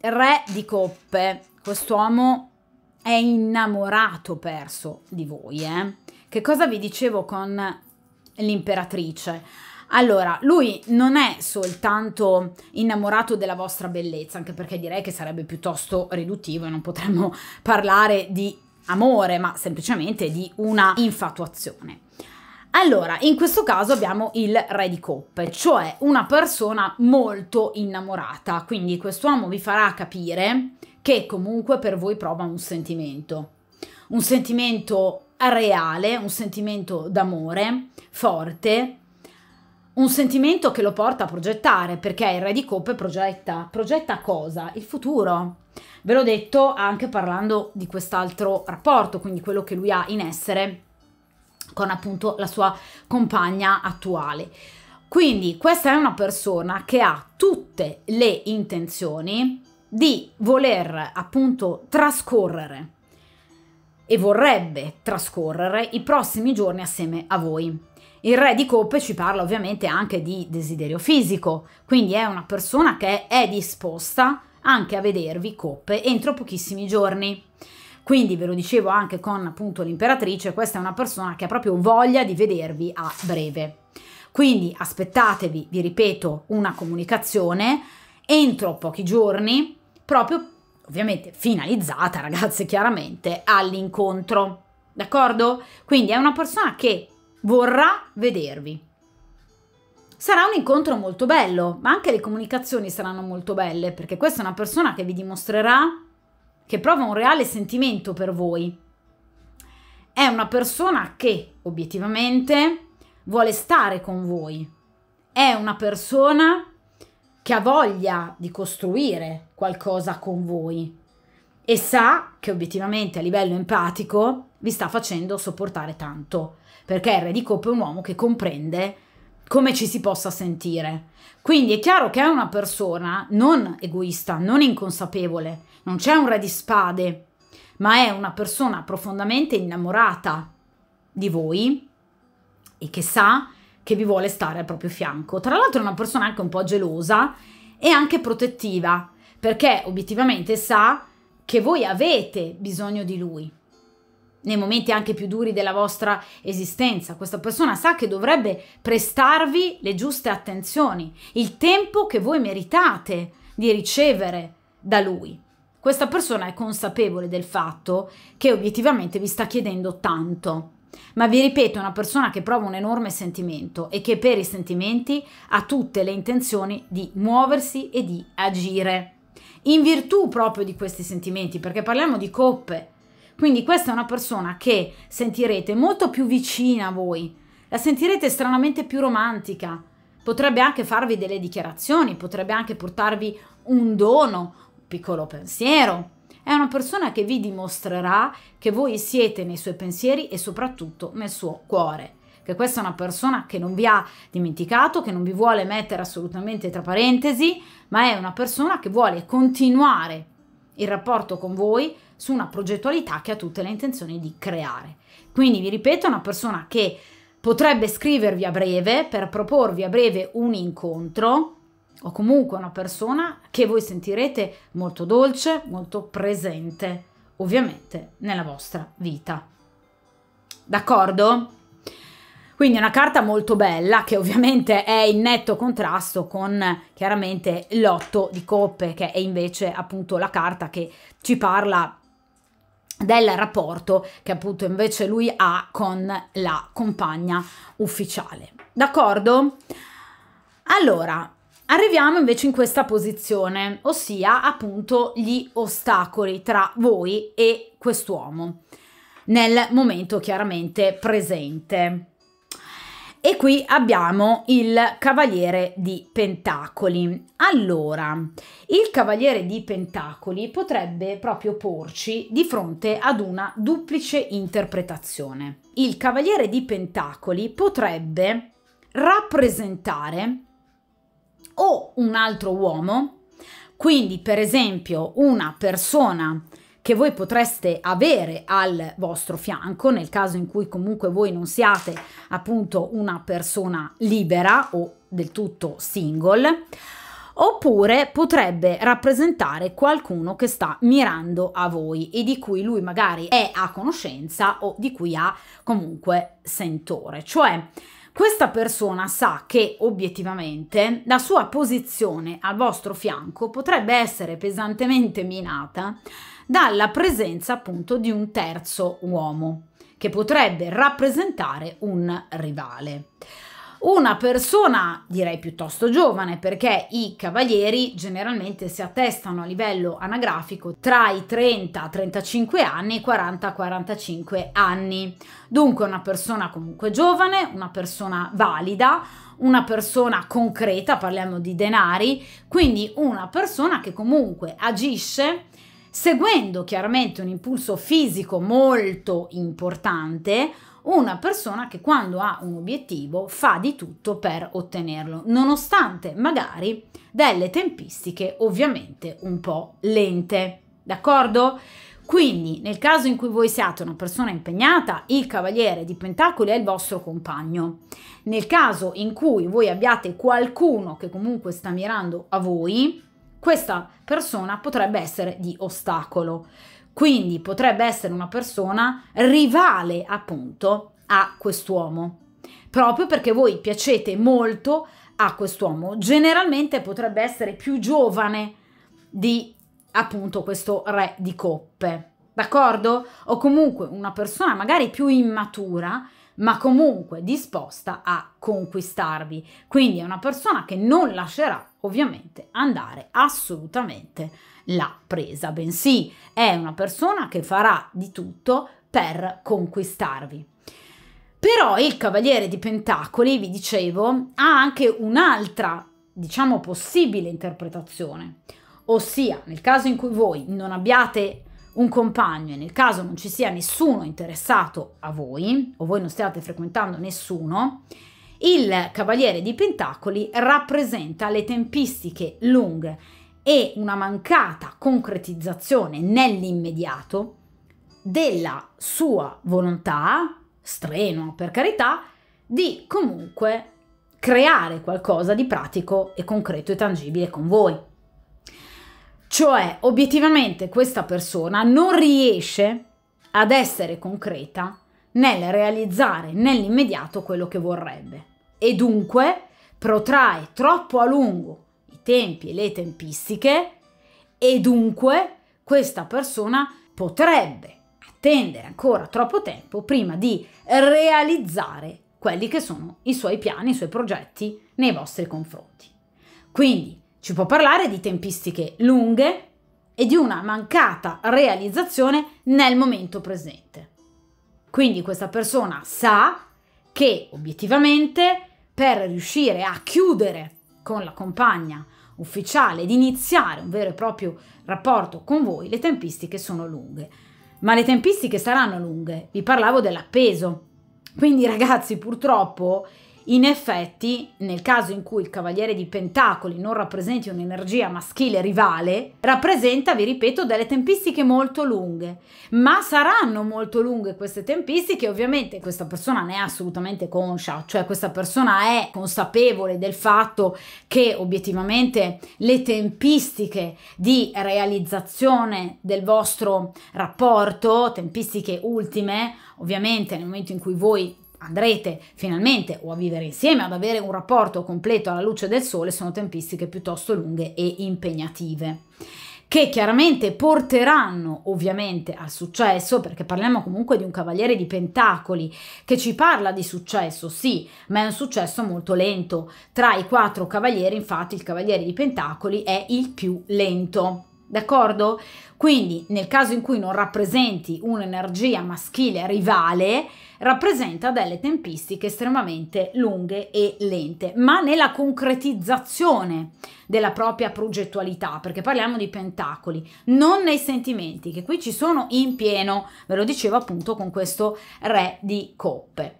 re di coppe, quest'uomo è innamorato perso di voi, eh? Che cosa vi dicevo con l'imperatrice? Allora, lui non è soltanto innamorato della vostra bellezza, anche perché direi che sarebbe piuttosto riduttivo e non potremmo parlare di amore, ma semplicemente di una infatuazione. Allora, in questo caso abbiamo il re di coppe, cioè una persona molto innamorata, quindi quest'uomo vi farà capire che comunque per voi prova un sentimento, un sentimento reale, un sentimento d'amore forte, un sentimento che lo porta a progettare, perché il re di coppe progetta. Progetta cosa? Il futuro. Ve l'ho detto anche parlando di quest'altro rapporto, quindi quello che lui ha in essere con appunto la sua compagna attuale. Quindi questa è una persona che ha tutte le intenzioni di voler appunto trascorrere e vorrebbe trascorrere i prossimi giorni assieme a voi il re di coppe ci parla ovviamente anche di desiderio fisico, quindi è una persona che è disposta anche a vedervi coppe entro pochissimi giorni. Quindi ve lo dicevo anche con appunto l'imperatrice, questa è una persona che ha proprio voglia di vedervi a breve. Quindi aspettatevi, vi ripeto, una comunicazione entro pochi giorni, proprio ovviamente finalizzata, ragazze, chiaramente all'incontro. D'accordo? Quindi è una persona che vorrà vedervi. Sarà un incontro molto bello, ma anche le comunicazioni saranno molto belle, perché questa è una persona che vi dimostrerà che prova un reale sentimento per voi. È una persona che, obiettivamente, vuole stare con voi. È una persona che ha voglia di costruire qualcosa con voi e sa che obiettivamente a livello empatico vi sta facendo sopportare tanto, perché il re di coppe è un uomo che comprende come ci si possa sentire. Quindi è chiaro che è una persona non egoista, non inconsapevole, non c'è un re di spade, ma è una persona profondamente innamorata di voi e che sa che vi vuole stare al proprio fianco. Tra l'altro è una persona anche un po' gelosa e anche protettiva, perché obiettivamente sa che voi avete bisogno di lui nei momenti anche più duri della vostra esistenza. Questa persona sa che dovrebbe prestarvi le giuste attenzioni, il tempo che voi meritate di ricevere da lui. Questa persona è consapevole del fatto che obiettivamente vi sta chiedendo tanto. Ma vi ripeto, è una persona che prova un enorme sentimento e che per i sentimenti ha tutte le intenzioni di muoversi e di agire. In virtù proprio di questi sentimenti, perché parliamo di coppe, quindi questa è una persona che sentirete molto più vicina a voi, la sentirete stranamente più romantica, potrebbe anche farvi delle dichiarazioni, potrebbe anche portarvi un dono, un piccolo pensiero. È una persona che vi dimostrerà che voi siete nei suoi pensieri e soprattutto nel suo cuore che questa è una persona che non vi ha dimenticato, che non vi vuole mettere assolutamente tra parentesi, ma è una persona che vuole continuare il rapporto con voi su una progettualità che ha tutte le intenzioni di creare. Quindi vi ripeto, una persona che potrebbe scrivervi a breve per proporvi a breve un incontro o comunque una persona che voi sentirete molto dolce, molto presente, ovviamente nella vostra vita. D'accordo? Quindi è una carta molto bella che ovviamente è in netto contrasto con chiaramente l'otto di coppe che è invece appunto la carta che ci parla del rapporto che appunto invece lui ha con la compagna ufficiale. D'accordo? Allora, arriviamo invece in questa posizione, ossia appunto gli ostacoli tra voi e quest'uomo nel momento chiaramente presente. E qui abbiamo il Cavaliere di Pentacoli. Allora, il Cavaliere di Pentacoli potrebbe proprio porci di fronte ad una duplice interpretazione. Il Cavaliere di Pentacoli potrebbe rappresentare o un altro uomo, quindi per esempio una persona che voi potreste avere al vostro fianco nel caso in cui comunque voi non siate appunto una persona libera o del tutto single oppure potrebbe rappresentare qualcuno che sta mirando a voi e di cui lui magari è a conoscenza o di cui ha comunque sentore, cioè questa persona sa che obiettivamente la sua posizione al vostro fianco potrebbe essere pesantemente minata dalla presenza appunto di un terzo uomo che potrebbe rappresentare un rivale. Una persona direi piuttosto giovane perché i cavalieri generalmente si attestano a livello anagrafico tra i 30-35 anni e i 40-45 anni. Dunque una persona comunque giovane, una persona valida, una persona concreta, parliamo di denari, quindi una persona che comunque agisce seguendo chiaramente un impulso fisico molto importante, una persona che quando ha un obiettivo fa di tutto per ottenerlo, nonostante magari delle tempistiche ovviamente un po' lente. D'accordo? Quindi, nel caso in cui voi siate una persona impegnata, il cavaliere di pentacoli è il vostro compagno. Nel caso in cui voi abbiate qualcuno che comunque sta mirando a voi, questa persona potrebbe essere di ostacolo. Quindi potrebbe essere una persona rivale appunto a quest'uomo, proprio perché voi piacete molto a quest'uomo. Generalmente potrebbe essere più giovane di appunto questo re di coppe, d'accordo? O comunque una persona magari più immatura ma comunque disposta a conquistarvi. Quindi è una persona che non lascerà ovviamente andare assolutamente la presa, bensì è una persona che farà di tutto per conquistarvi. Però il Cavaliere di Pentacoli, vi dicevo, ha anche un'altra, diciamo, possibile interpretazione. Ossia, nel caso in cui voi non abbiate un compagno e nel caso non ci sia nessuno interessato a voi o voi non stiate frequentando nessuno, il Cavaliere di Pentacoli rappresenta le tempistiche lunghe e una mancata concretizzazione nell'immediato della sua volontà, strenua per carità, di comunque creare qualcosa di pratico e concreto e tangibile con voi. Cioè, obiettivamente questa persona non riesce ad essere concreta nel realizzare nell'immediato quello che vorrebbe e dunque protrae troppo a lungo i tempi e le tempistiche e dunque questa persona potrebbe attendere ancora troppo tempo prima di realizzare quelli che sono i suoi piani, i suoi progetti nei vostri confronti. Quindi ci può parlare di tempistiche lunghe e di una mancata realizzazione nel momento presente. Quindi questa persona sa che obiettivamente per riuscire a chiudere con la compagna ufficiale ed iniziare un vero e proprio rapporto con voi, le tempistiche sono lunghe. Ma le tempistiche saranno lunghe, vi parlavo dell'appeso. Quindi ragazzi, purtroppo in effetti, nel caso in cui il Cavaliere di Pentacoli non rappresenti un'energia maschile rivale, rappresenta, vi ripeto, delle tempistiche molto lunghe, ma saranno molto lunghe queste tempistiche, ovviamente questa persona ne è assolutamente conscia, cioè questa persona è consapevole del fatto che obiettivamente le tempistiche di realizzazione del vostro rapporto, tempistiche ultime, ovviamente nel momento in cui voi andrete finalmente o a vivere insieme, ad avere un rapporto completo alla luce del sole, sono tempistiche piuttosto lunghe e impegnative che chiaramente porteranno ovviamente al successo, perché parliamo comunque di un cavaliere di pentacoli che ci parla di successo, sì, ma è un successo molto lento. Tra i quattro cavalieri, infatti, il cavaliere di pentacoli è il più lento. D'accordo? Quindi, nel caso in cui non rappresenti un'energia maschile rivale, rappresenta delle tempistiche estremamente lunghe e lente, ma nella concretizzazione della propria progettualità, perché parliamo di pentacoli, non nei sentimenti, che qui ci sono in pieno, ve lo dicevo appunto con questo re di coppe.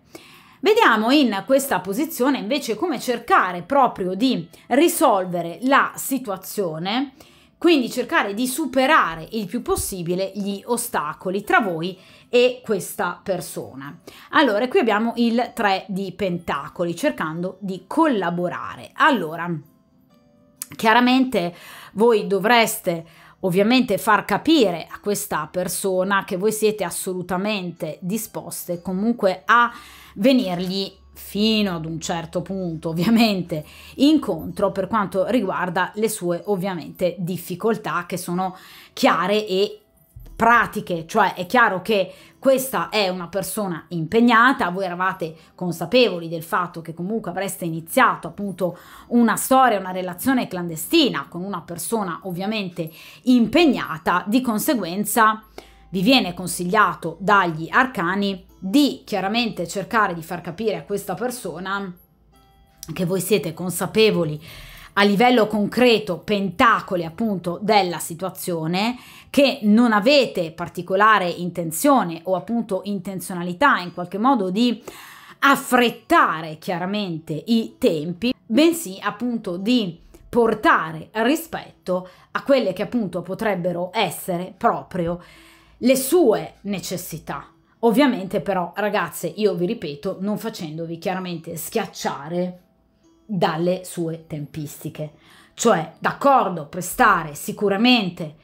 Vediamo in questa posizione invece come cercare proprio di risolvere la situazione, quindi cercare di superare il più possibile gli ostacoli tra voi e e questa persona. Allora, qui abbiamo il 3 di pentacoli, cercando di collaborare. Allora, chiaramente voi dovreste ovviamente far capire a questa persona che voi siete assolutamente disposte comunque a venirgli fino ad un certo punto ovviamente incontro per quanto riguarda le sue ovviamente difficoltà che sono chiare e pratiche, cioè è chiaro che questa è una persona impegnata, voi eravate consapevoli del fatto che comunque avreste iniziato appunto una storia, una relazione clandestina con una persona ovviamente impegnata, di conseguenza vi viene consigliato dagli arcani di chiaramente cercare di far capire a questa persona che voi siete consapevoli a livello concreto pentacoli appunto della situazione che non avete particolare intenzione o appunto intenzionalità in qualche modo di affrettare chiaramente i tempi, bensì appunto di portare rispetto a quelle che appunto potrebbero essere proprio le sue necessità. Ovviamente però ragazze, io vi ripeto, non facendovi chiaramente schiacciare dalle sue tempistiche. Cioè, d'accordo, prestare sicuramente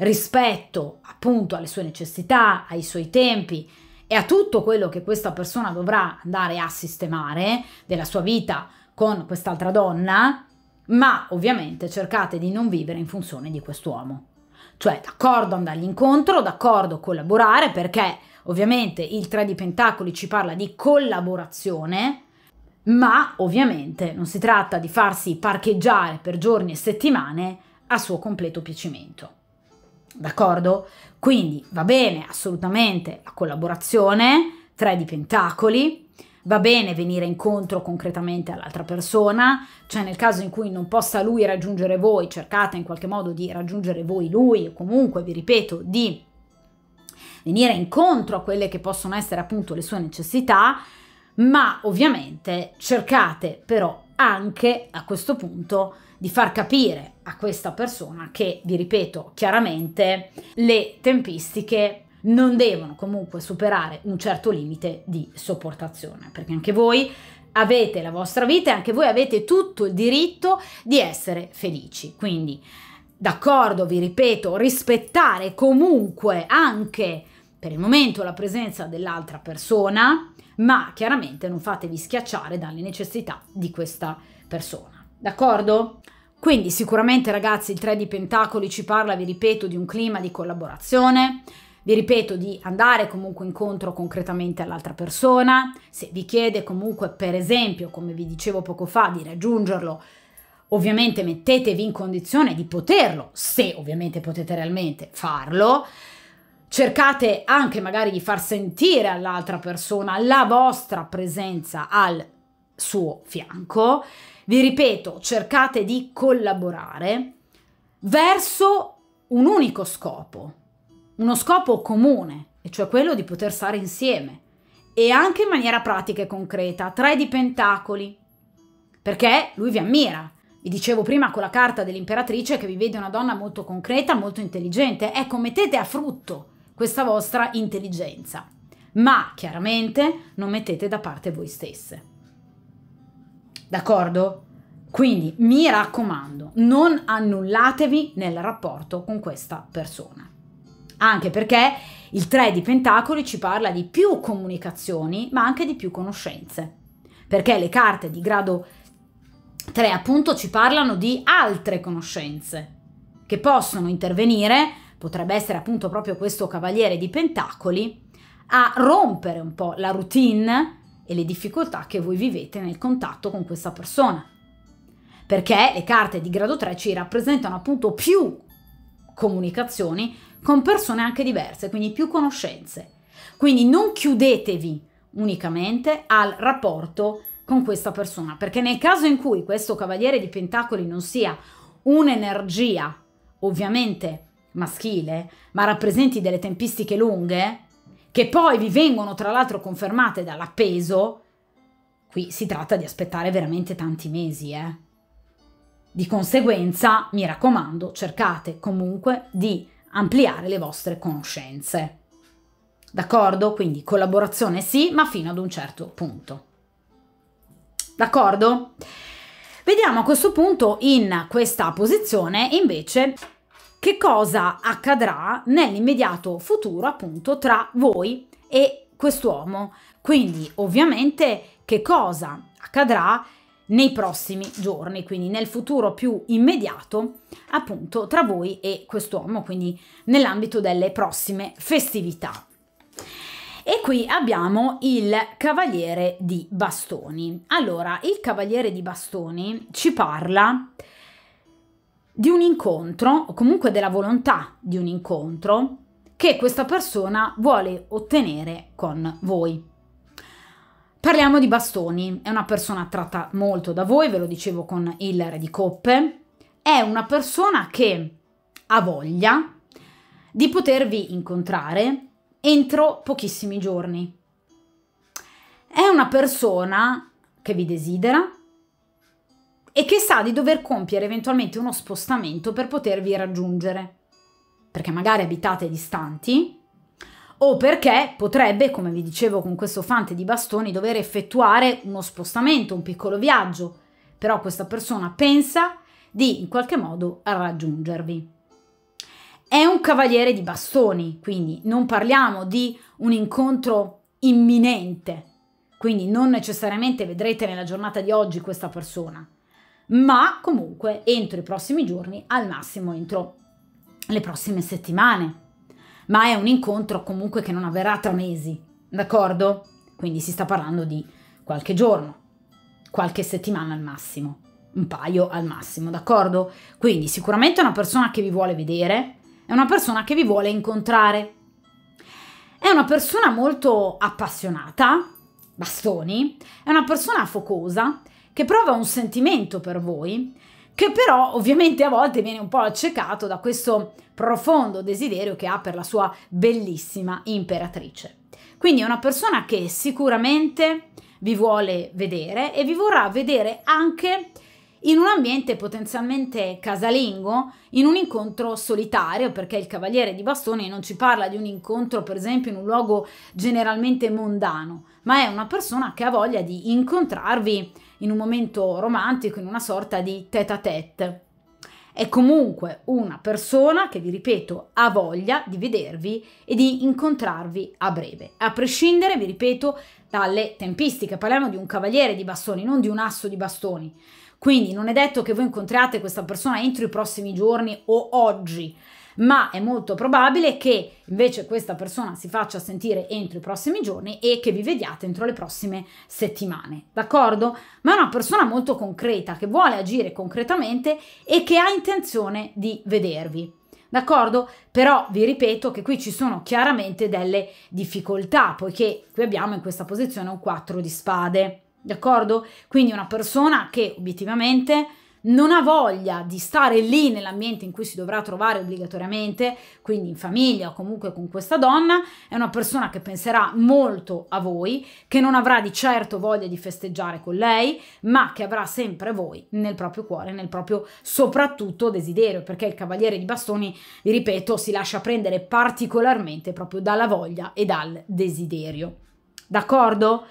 rispetto appunto alle sue necessità, ai suoi tempi e a tutto quello che questa persona dovrà andare a sistemare della sua vita con quest'altra donna, ma ovviamente cercate di non vivere in funzione di quest'uomo. Cioè, d'accordo andargli incontro, d'accordo collaborare, perché ovviamente il 3 di Pentacoli ci parla di collaborazione, ma ovviamente non si tratta di farsi parcheggiare per giorni e settimane a suo completo piacimento. D'accordo? Quindi va bene assolutamente la collaborazione, tre di pentacoli, va bene venire incontro concretamente all'altra persona, cioè nel caso in cui non possa lui raggiungere voi, cercate in qualche modo di raggiungere voi lui o comunque, vi ripeto, di venire incontro a quelle che possono essere appunto le sue necessità, ma ovviamente cercate però anche a questo punto di far capire a questa persona che, vi ripeto chiaramente, le tempistiche non devono comunque superare un certo limite di sopportazione, perché anche voi avete la vostra vita e anche voi avete tutto il diritto di essere felici. Quindi, d'accordo, vi ripeto, rispettare comunque anche per il momento la presenza dell'altra persona, ma chiaramente non fatevi schiacciare dalle necessità di questa persona. D'accordo? Quindi sicuramente ragazzi il 3 di Pentacoli ci parla, vi ripeto, di un clima di collaborazione, vi ripeto di andare comunque incontro concretamente all'altra persona, se vi chiede comunque per esempio, come vi dicevo poco fa, di raggiungerlo, ovviamente mettetevi in condizione di poterlo, se ovviamente potete realmente farlo, cercate anche magari di far sentire all'altra persona la vostra presenza al suo fianco. Vi ripeto, cercate di collaborare verso un unico scopo, uno scopo comune, e cioè quello di poter stare insieme e anche in maniera pratica e concreta, tre di pentacoli, perché lui vi ammira. Vi dicevo prima con la carta dell'imperatrice che vi vede una donna molto concreta, molto intelligente. Ecco, mettete a frutto questa vostra intelligenza, ma chiaramente non mettete da parte voi stesse. D'accordo? Quindi mi raccomando, non annullatevi nel rapporto con questa persona. Anche perché il 3 di Pentacoli ci parla di più comunicazioni, ma anche di più conoscenze. Perché le carte di grado 3 appunto ci parlano di altre conoscenze che possono intervenire potrebbe essere appunto proprio questo cavaliere di pentacoli, a rompere un po' la routine e le difficoltà che voi vivete nel contatto con questa persona. Perché le carte di grado 3 ci rappresentano appunto più comunicazioni con persone anche diverse, quindi più conoscenze. Quindi non chiudetevi unicamente al rapporto con questa persona, perché nel caso in cui questo cavaliere di pentacoli non sia un'energia ovviamente maschile, ma rappresenti delle tempistiche lunghe, che poi vi vengono tra l'altro confermate dall'appeso, qui si tratta di aspettare veramente tanti mesi, eh. Di conseguenza, mi raccomando, cercate comunque di ampliare le vostre conoscenze. D'accordo? Quindi collaborazione sì, ma fino ad un certo punto. D'accordo? Vediamo a questo punto in questa posizione invece che cosa accadrà nell'immediato futuro appunto tra voi e quest'uomo. Quindi ovviamente che cosa accadrà nei prossimi giorni, quindi nel futuro più immediato appunto tra voi e quest'uomo, quindi nell'ambito delle prossime festività. E qui abbiamo il cavaliere di bastoni. Allora, il cavaliere di bastoni ci parla eh, di un incontro o comunque della volontà di un incontro che questa persona vuole ottenere con voi. Parliamo di bastoni, è una persona tratta molto da voi, ve lo dicevo con il re di coppe, è una persona che ha voglia di potervi incontrare entro pochissimi giorni. È una persona che vi desidera, e che sa di dover compiere eventualmente uno spostamento per potervi raggiungere, perché magari abitate distanti o perché potrebbe, come vi dicevo con questo fante di bastoni, dover effettuare uno spostamento, un piccolo viaggio, però questa persona pensa di in qualche modo raggiungervi. È un cavaliere di bastoni, quindi non parliamo di un incontro imminente, quindi non necessariamente vedrete nella giornata di oggi questa persona ma comunque entro i prossimi giorni, al massimo entro le prossime settimane. Ma è un incontro comunque che non avverrà tra mesi, d'accordo? Quindi si sta parlando di qualche giorno, qualche settimana al massimo, un paio al massimo, d'accordo? Quindi sicuramente è una persona che vi vuole vedere, è una persona che vi vuole incontrare. È una persona molto appassionata, bastoni, è una persona focosa, che prova un sentimento per voi, che però ovviamente a volte viene un po' accecato da questo profondo desiderio che ha per la sua bellissima imperatrice. Quindi è una persona che sicuramente vi vuole vedere e vi vorrà vedere anche in un ambiente potenzialmente casalingo, in un incontro solitario, perché il Cavaliere di Bastoni non ci parla di un incontro, per esempio, in un luogo generalmente mondano, ma è una persona che ha voglia di incontrarvi in un momento romantico, in una sorta di tête à tête. È comunque una persona che, vi ripeto, ha voglia di vedervi e di incontrarvi a breve, a prescindere, vi ripeto, dalle tempistiche. Parliamo di un cavaliere di bastoni, non di un asso di bastoni. Quindi non è detto che voi incontriate questa persona entro i prossimi giorni o oggi, ma è molto probabile che invece questa persona si faccia sentire entro i prossimi giorni e che vi vediate entro le prossime settimane, d'accordo? Ma è una persona molto concreta che vuole agire concretamente e che ha intenzione di vedervi. D'accordo? Però vi ripeto che qui ci sono chiaramente delle difficoltà, poiché qui abbiamo in questa posizione un 4 di spade. D'accordo? Quindi una persona che obiettivamente non ha voglia di stare lì nell'ambiente in cui si dovrà trovare obbligatoriamente, quindi in famiglia o comunque con questa donna, è una persona che penserà molto a voi, che non avrà di certo voglia di festeggiare con lei, ma che avrà sempre voi nel proprio cuore, nel proprio soprattutto desiderio, perché il cavaliere di bastoni, vi ripeto, si lascia prendere particolarmente proprio dalla voglia e dal desiderio. D'accordo?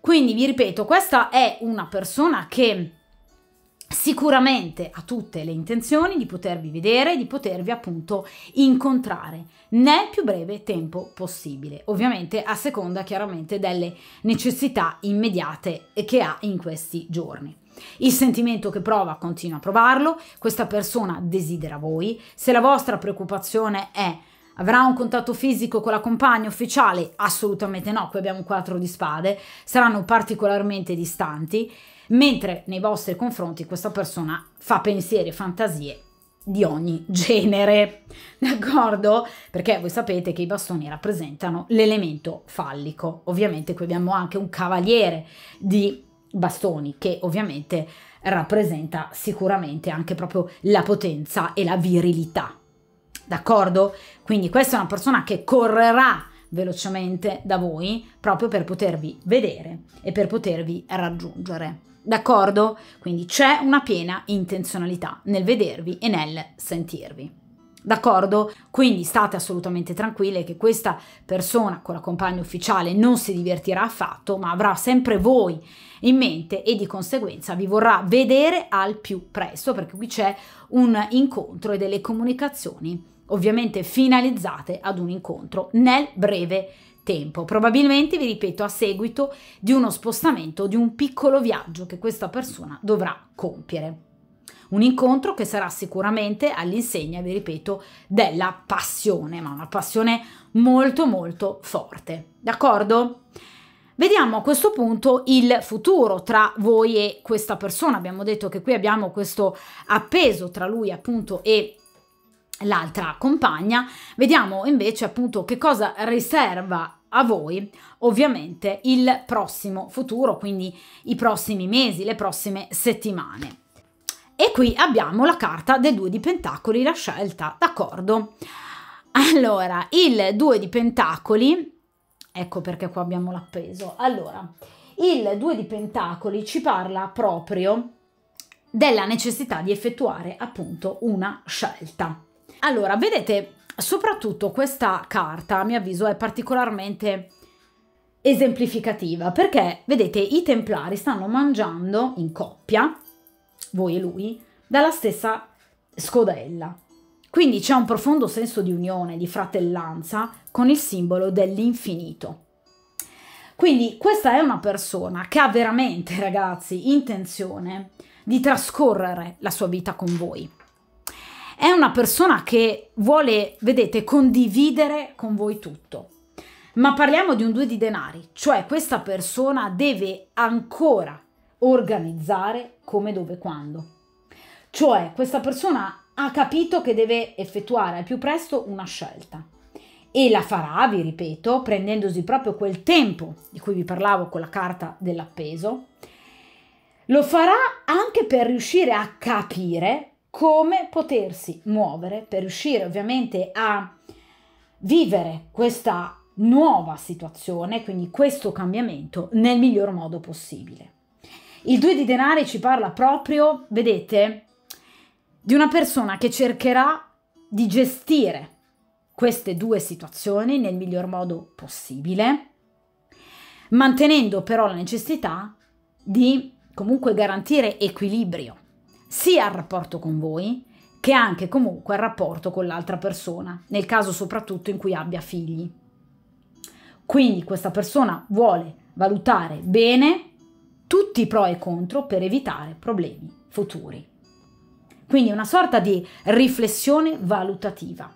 Quindi vi ripeto, questa è una persona che sicuramente ha tutte le intenzioni di potervi vedere, e di potervi appunto incontrare nel più breve tempo possibile, ovviamente a seconda chiaramente delle necessità immediate che ha in questi giorni. Il sentimento che prova continua a provarlo, questa persona desidera voi, se la vostra preoccupazione è Avrà un contatto fisico con la compagna ufficiale? Assolutamente no, qui abbiamo un 4 di spade, saranno particolarmente distanti mentre nei vostri confronti questa persona fa pensieri e fantasie di ogni genere, d'accordo? Perché voi sapete che i bastoni rappresentano l'elemento fallico. Ovviamente qui abbiamo anche un cavaliere di bastoni che ovviamente rappresenta sicuramente anche proprio la potenza e la virilità. D'accordo? Quindi questa è una persona che correrà velocemente da voi proprio per potervi vedere e per potervi raggiungere. D'accordo? Quindi c'è una piena intenzionalità nel vedervi e nel sentirvi. D'accordo? Quindi state assolutamente tranquille che questa persona con la compagna ufficiale non si divertirà affatto, ma avrà sempre voi in mente e di conseguenza vi vorrà vedere al più presto perché qui c'è un incontro e delle comunicazioni ovviamente finalizzate ad un incontro nel breve tempo tempo, probabilmente, vi ripeto, a seguito di uno spostamento, di un piccolo viaggio che questa persona dovrà compiere. Un incontro che sarà sicuramente all'insegna, vi ripeto, della passione, ma una passione molto molto forte. D'accordo? Vediamo a questo punto il futuro tra voi e questa persona. Abbiamo detto che qui abbiamo questo appeso tra lui appunto e l'altra compagna, vediamo invece appunto che cosa riserva a voi ovviamente il prossimo futuro, quindi i prossimi mesi, le prossime settimane. E qui abbiamo la carta dei due di Pentacoli, la scelta, d'accordo? Allora, il due di Pentacoli, ecco perché qua abbiamo l'appeso, allora, il due di Pentacoli ci parla proprio della necessità di effettuare appunto una scelta allora, vedete, soprattutto questa carta, a mio avviso, è particolarmente esemplificativa perché, vedete, i templari stanno mangiando in coppia, voi e lui, dalla stessa scodella. Quindi c'è un profondo senso di unione, di fratellanza con il simbolo dell'infinito. Quindi questa è una persona che ha veramente, ragazzi, intenzione di trascorrere la sua vita con voi. È una persona che vuole, vedete, condividere con voi tutto. Ma parliamo di un due di denari, cioè questa persona deve ancora organizzare come, dove, quando. Cioè questa persona ha capito che deve effettuare al più presto una scelta e la farà, vi ripeto, prendendosi proprio quel tempo di cui vi parlavo con la carta dell'appeso. Lo farà anche per riuscire a capire come potersi muovere per riuscire ovviamente a vivere questa nuova situazione, quindi questo cambiamento, nel miglior modo possibile. Il due di denari ci parla proprio, vedete, di una persona che cercherà di gestire queste due situazioni nel miglior modo possibile, mantenendo però la necessità di comunque garantire equilibrio sia al rapporto con voi che anche comunque al rapporto con l'altra persona, nel caso soprattutto in cui abbia figli. Quindi questa persona vuole valutare bene tutti i pro e contro per evitare problemi futuri. Quindi una sorta di riflessione valutativa.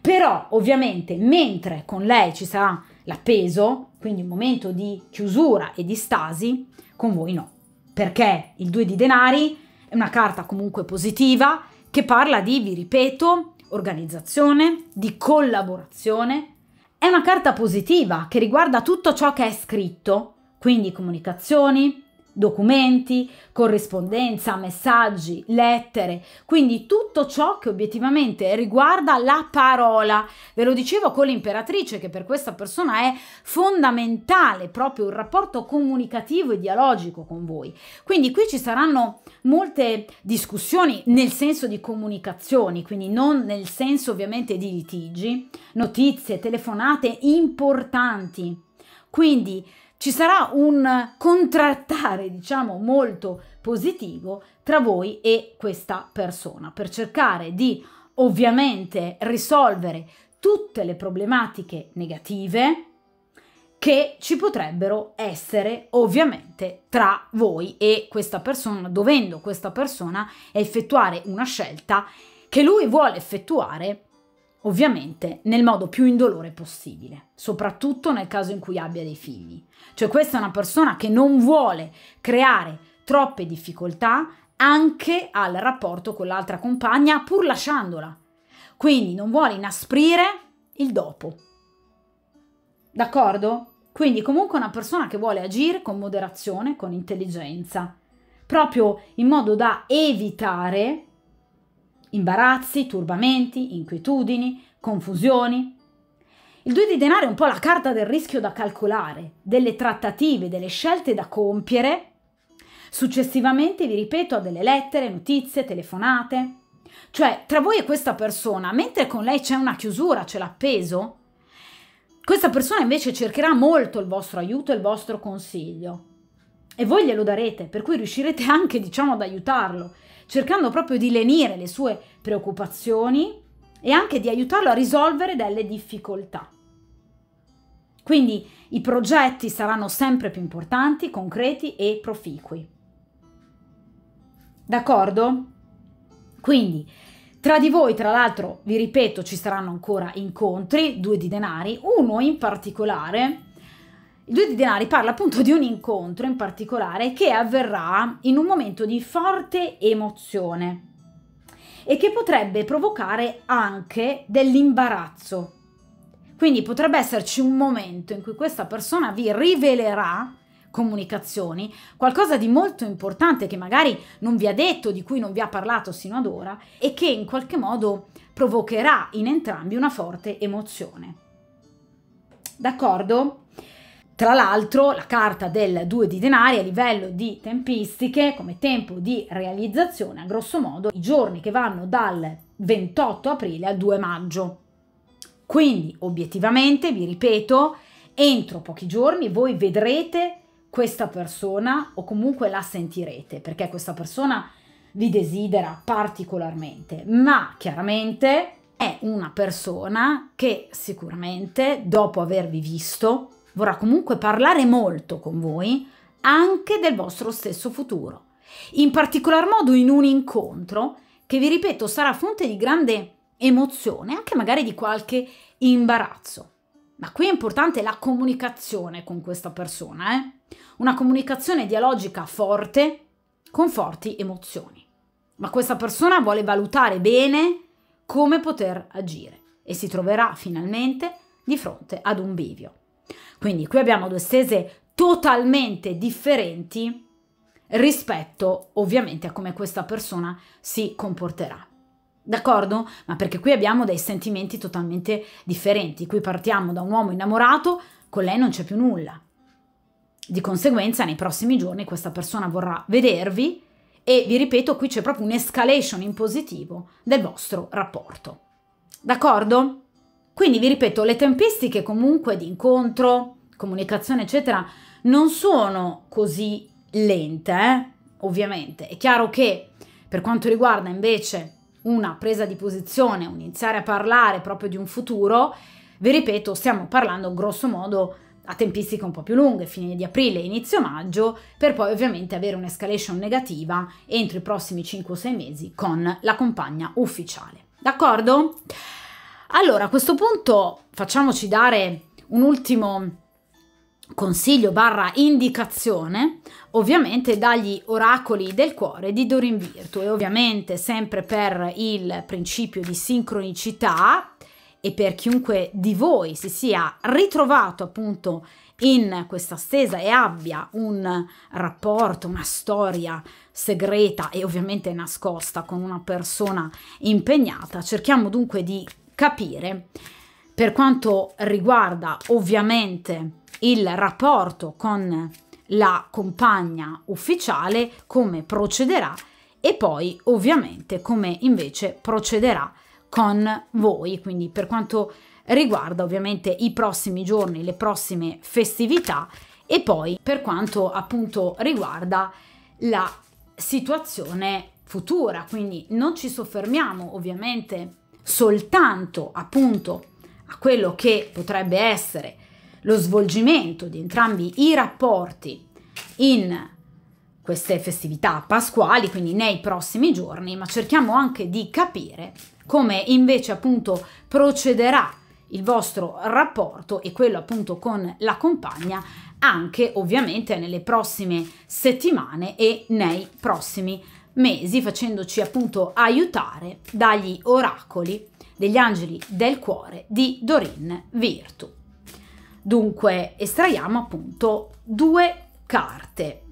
Però ovviamente mentre con lei ci sarà l'appeso, quindi un momento di chiusura e di stasi, con voi no. Perché il due di denari è una carta comunque positiva che parla di, vi ripeto, organizzazione, di collaborazione. È una carta positiva che riguarda tutto ciò che è scritto, quindi comunicazioni, documenti, corrispondenza, messaggi, lettere, quindi tutto ciò che obiettivamente riguarda la parola. Ve lo dicevo con l'imperatrice che per questa persona è fondamentale proprio il rapporto comunicativo e dialogico con voi. Quindi qui ci saranno molte discussioni nel senso di comunicazioni, quindi non nel senso ovviamente di litigi, notizie, telefonate importanti. Quindi ci sarà un contrattare, diciamo, molto positivo tra voi e questa persona per cercare di ovviamente risolvere tutte le problematiche negative che ci potrebbero essere ovviamente tra voi e questa persona, dovendo questa persona effettuare una scelta che lui vuole effettuare Ovviamente nel modo più indolore possibile, soprattutto nel caso in cui abbia dei figli. Cioè questa è una persona che non vuole creare troppe difficoltà anche al rapporto con l'altra compagna pur lasciandola. Quindi non vuole inasprire il dopo. D'accordo? Quindi comunque una persona che vuole agire con moderazione, con intelligenza, proprio in modo da evitare imbarazzi, turbamenti, inquietudini, confusioni. Il 2 di denaro è un po' la carta del rischio da calcolare, delle trattative, delle scelte da compiere. Successivamente, vi ripeto, a delle lettere, notizie, telefonate. Cioè, tra voi e questa persona, mentre con lei c'è una chiusura, c'è l'appeso, questa persona invece cercherà molto il vostro aiuto e il vostro consiglio. E voi glielo darete, per cui riuscirete anche, diciamo, ad aiutarlo cercando proprio di lenire le sue preoccupazioni e anche di aiutarlo a risolvere delle difficoltà. Quindi i progetti saranno sempre più importanti, concreti e proficui. D'accordo? Quindi tra di voi, tra l'altro, vi ripeto, ci saranno ancora incontri, due di denari, uno in particolare i due di denari parla appunto di un incontro in particolare che avverrà in un momento di forte emozione e che potrebbe provocare anche dell'imbarazzo. Quindi potrebbe esserci un momento in cui questa persona vi rivelerà comunicazioni, qualcosa di molto importante che magari non vi ha detto, di cui non vi ha parlato sino ad ora e che in qualche modo provocherà in entrambi una forte emozione. D'accordo? Tra l'altro la carta del 2 di denari a livello di tempistiche come tempo di realizzazione a grosso modo i giorni che vanno dal 28 aprile al 2 maggio. Quindi obiettivamente, vi ripeto, entro pochi giorni voi vedrete questa persona o comunque la sentirete perché questa persona vi desidera particolarmente, ma chiaramente è una persona che sicuramente dopo avervi visto vorrà comunque parlare molto con voi anche del vostro stesso futuro. In particolar modo in un incontro che vi ripeto sarà fonte di grande emozione, anche magari di qualche imbarazzo. Ma qui è importante la comunicazione con questa persona, eh? una comunicazione dialogica forte con forti emozioni. Ma questa persona vuole valutare bene come poter agire e si troverà finalmente di fronte ad un bivio. Quindi qui abbiamo due stese totalmente differenti rispetto ovviamente a come questa persona si comporterà. D'accordo? Ma perché qui abbiamo dei sentimenti totalmente differenti. Qui partiamo da un uomo innamorato, con lei non c'è più nulla. Di conseguenza nei prossimi giorni questa persona vorrà vedervi e vi ripeto qui c'è proprio un'escalation in positivo del vostro rapporto. D'accordo? Quindi vi ripeto, le tempistiche comunque di incontro, comunicazione, eccetera, non sono così lente, eh? ovviamente. È chiaro che per quanto riguarda invece una presa di posizione, un iniziare a parlare proprio di un futuro, vi ripeto, stiamo parlando grosso modo a tempistiche un po' più lunghe, fine di aprile, inizio maggio, per poi ovviamente avere un'escalation negativa entro i prossimi 5 6 mesi con la compagna ufficiale. D'accordo? Allora, a questo punto facciamoci dare un ultimo consiglio barra indicazione, ovviamente dagli oracoli del cuore di Dorin Virtue, ovviamente sempre per il principio di sincronicità e per chiunque di voi si sia ritrovato appunto in questa stesa e abbia un rapporto, una storia segreta e ovviamente nascosta con una persona impegnata. Cerchiamo dunque di capire. Per quanto riguarda ovviamente il rapporto con la compagna ufficiale, come procederà e poi ovviamente come invece procederà con voi, quindi per quanto riguarda ovviamente i prossimi giorni, le prossime festività e poi per quanto appunto riguarda la situazione futura, quindi non ci soffermiamo ovviamente soltanto appunto a quello che potrebbe essere lo svolgimento di entrambi i rapporti in queste festività pasquali, quindi nei prossimi giorni, ma cerchiamo anche di capire come invece appunto procederà il vostro rapporto e quello appunto con la compagna anche ovviamente nelle prossime settimane e nei prossimi giorni mesi facendoci appunto aiutare dagli oracoli degli angeli del cuore di Dorin Virtu. Dunque estraiamo appunto due carte.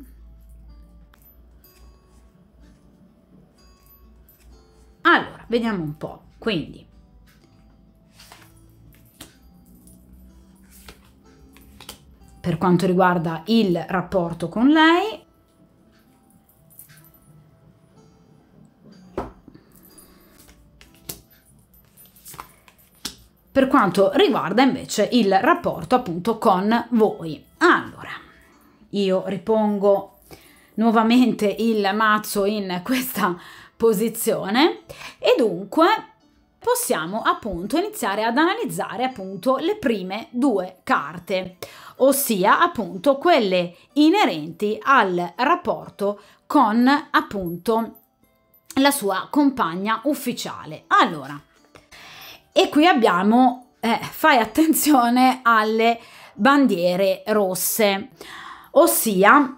Allora, vediamo un po'. Quindi per quanto riguarda il rapporto con lei, per quanto riguarda invece il rapporto appunto con voi. Allora, io ripongo nuovamente il mazzo in questa posizione e dunque possiamo appunto iniziare ad analizzare appunto le prime due carte, ossia appunto quelle inerenti al rapporto con appunto la sua compagna ufficiale. Allora, e qui abbiamo, eh, fai attenzione alle bandiere rosse, ossia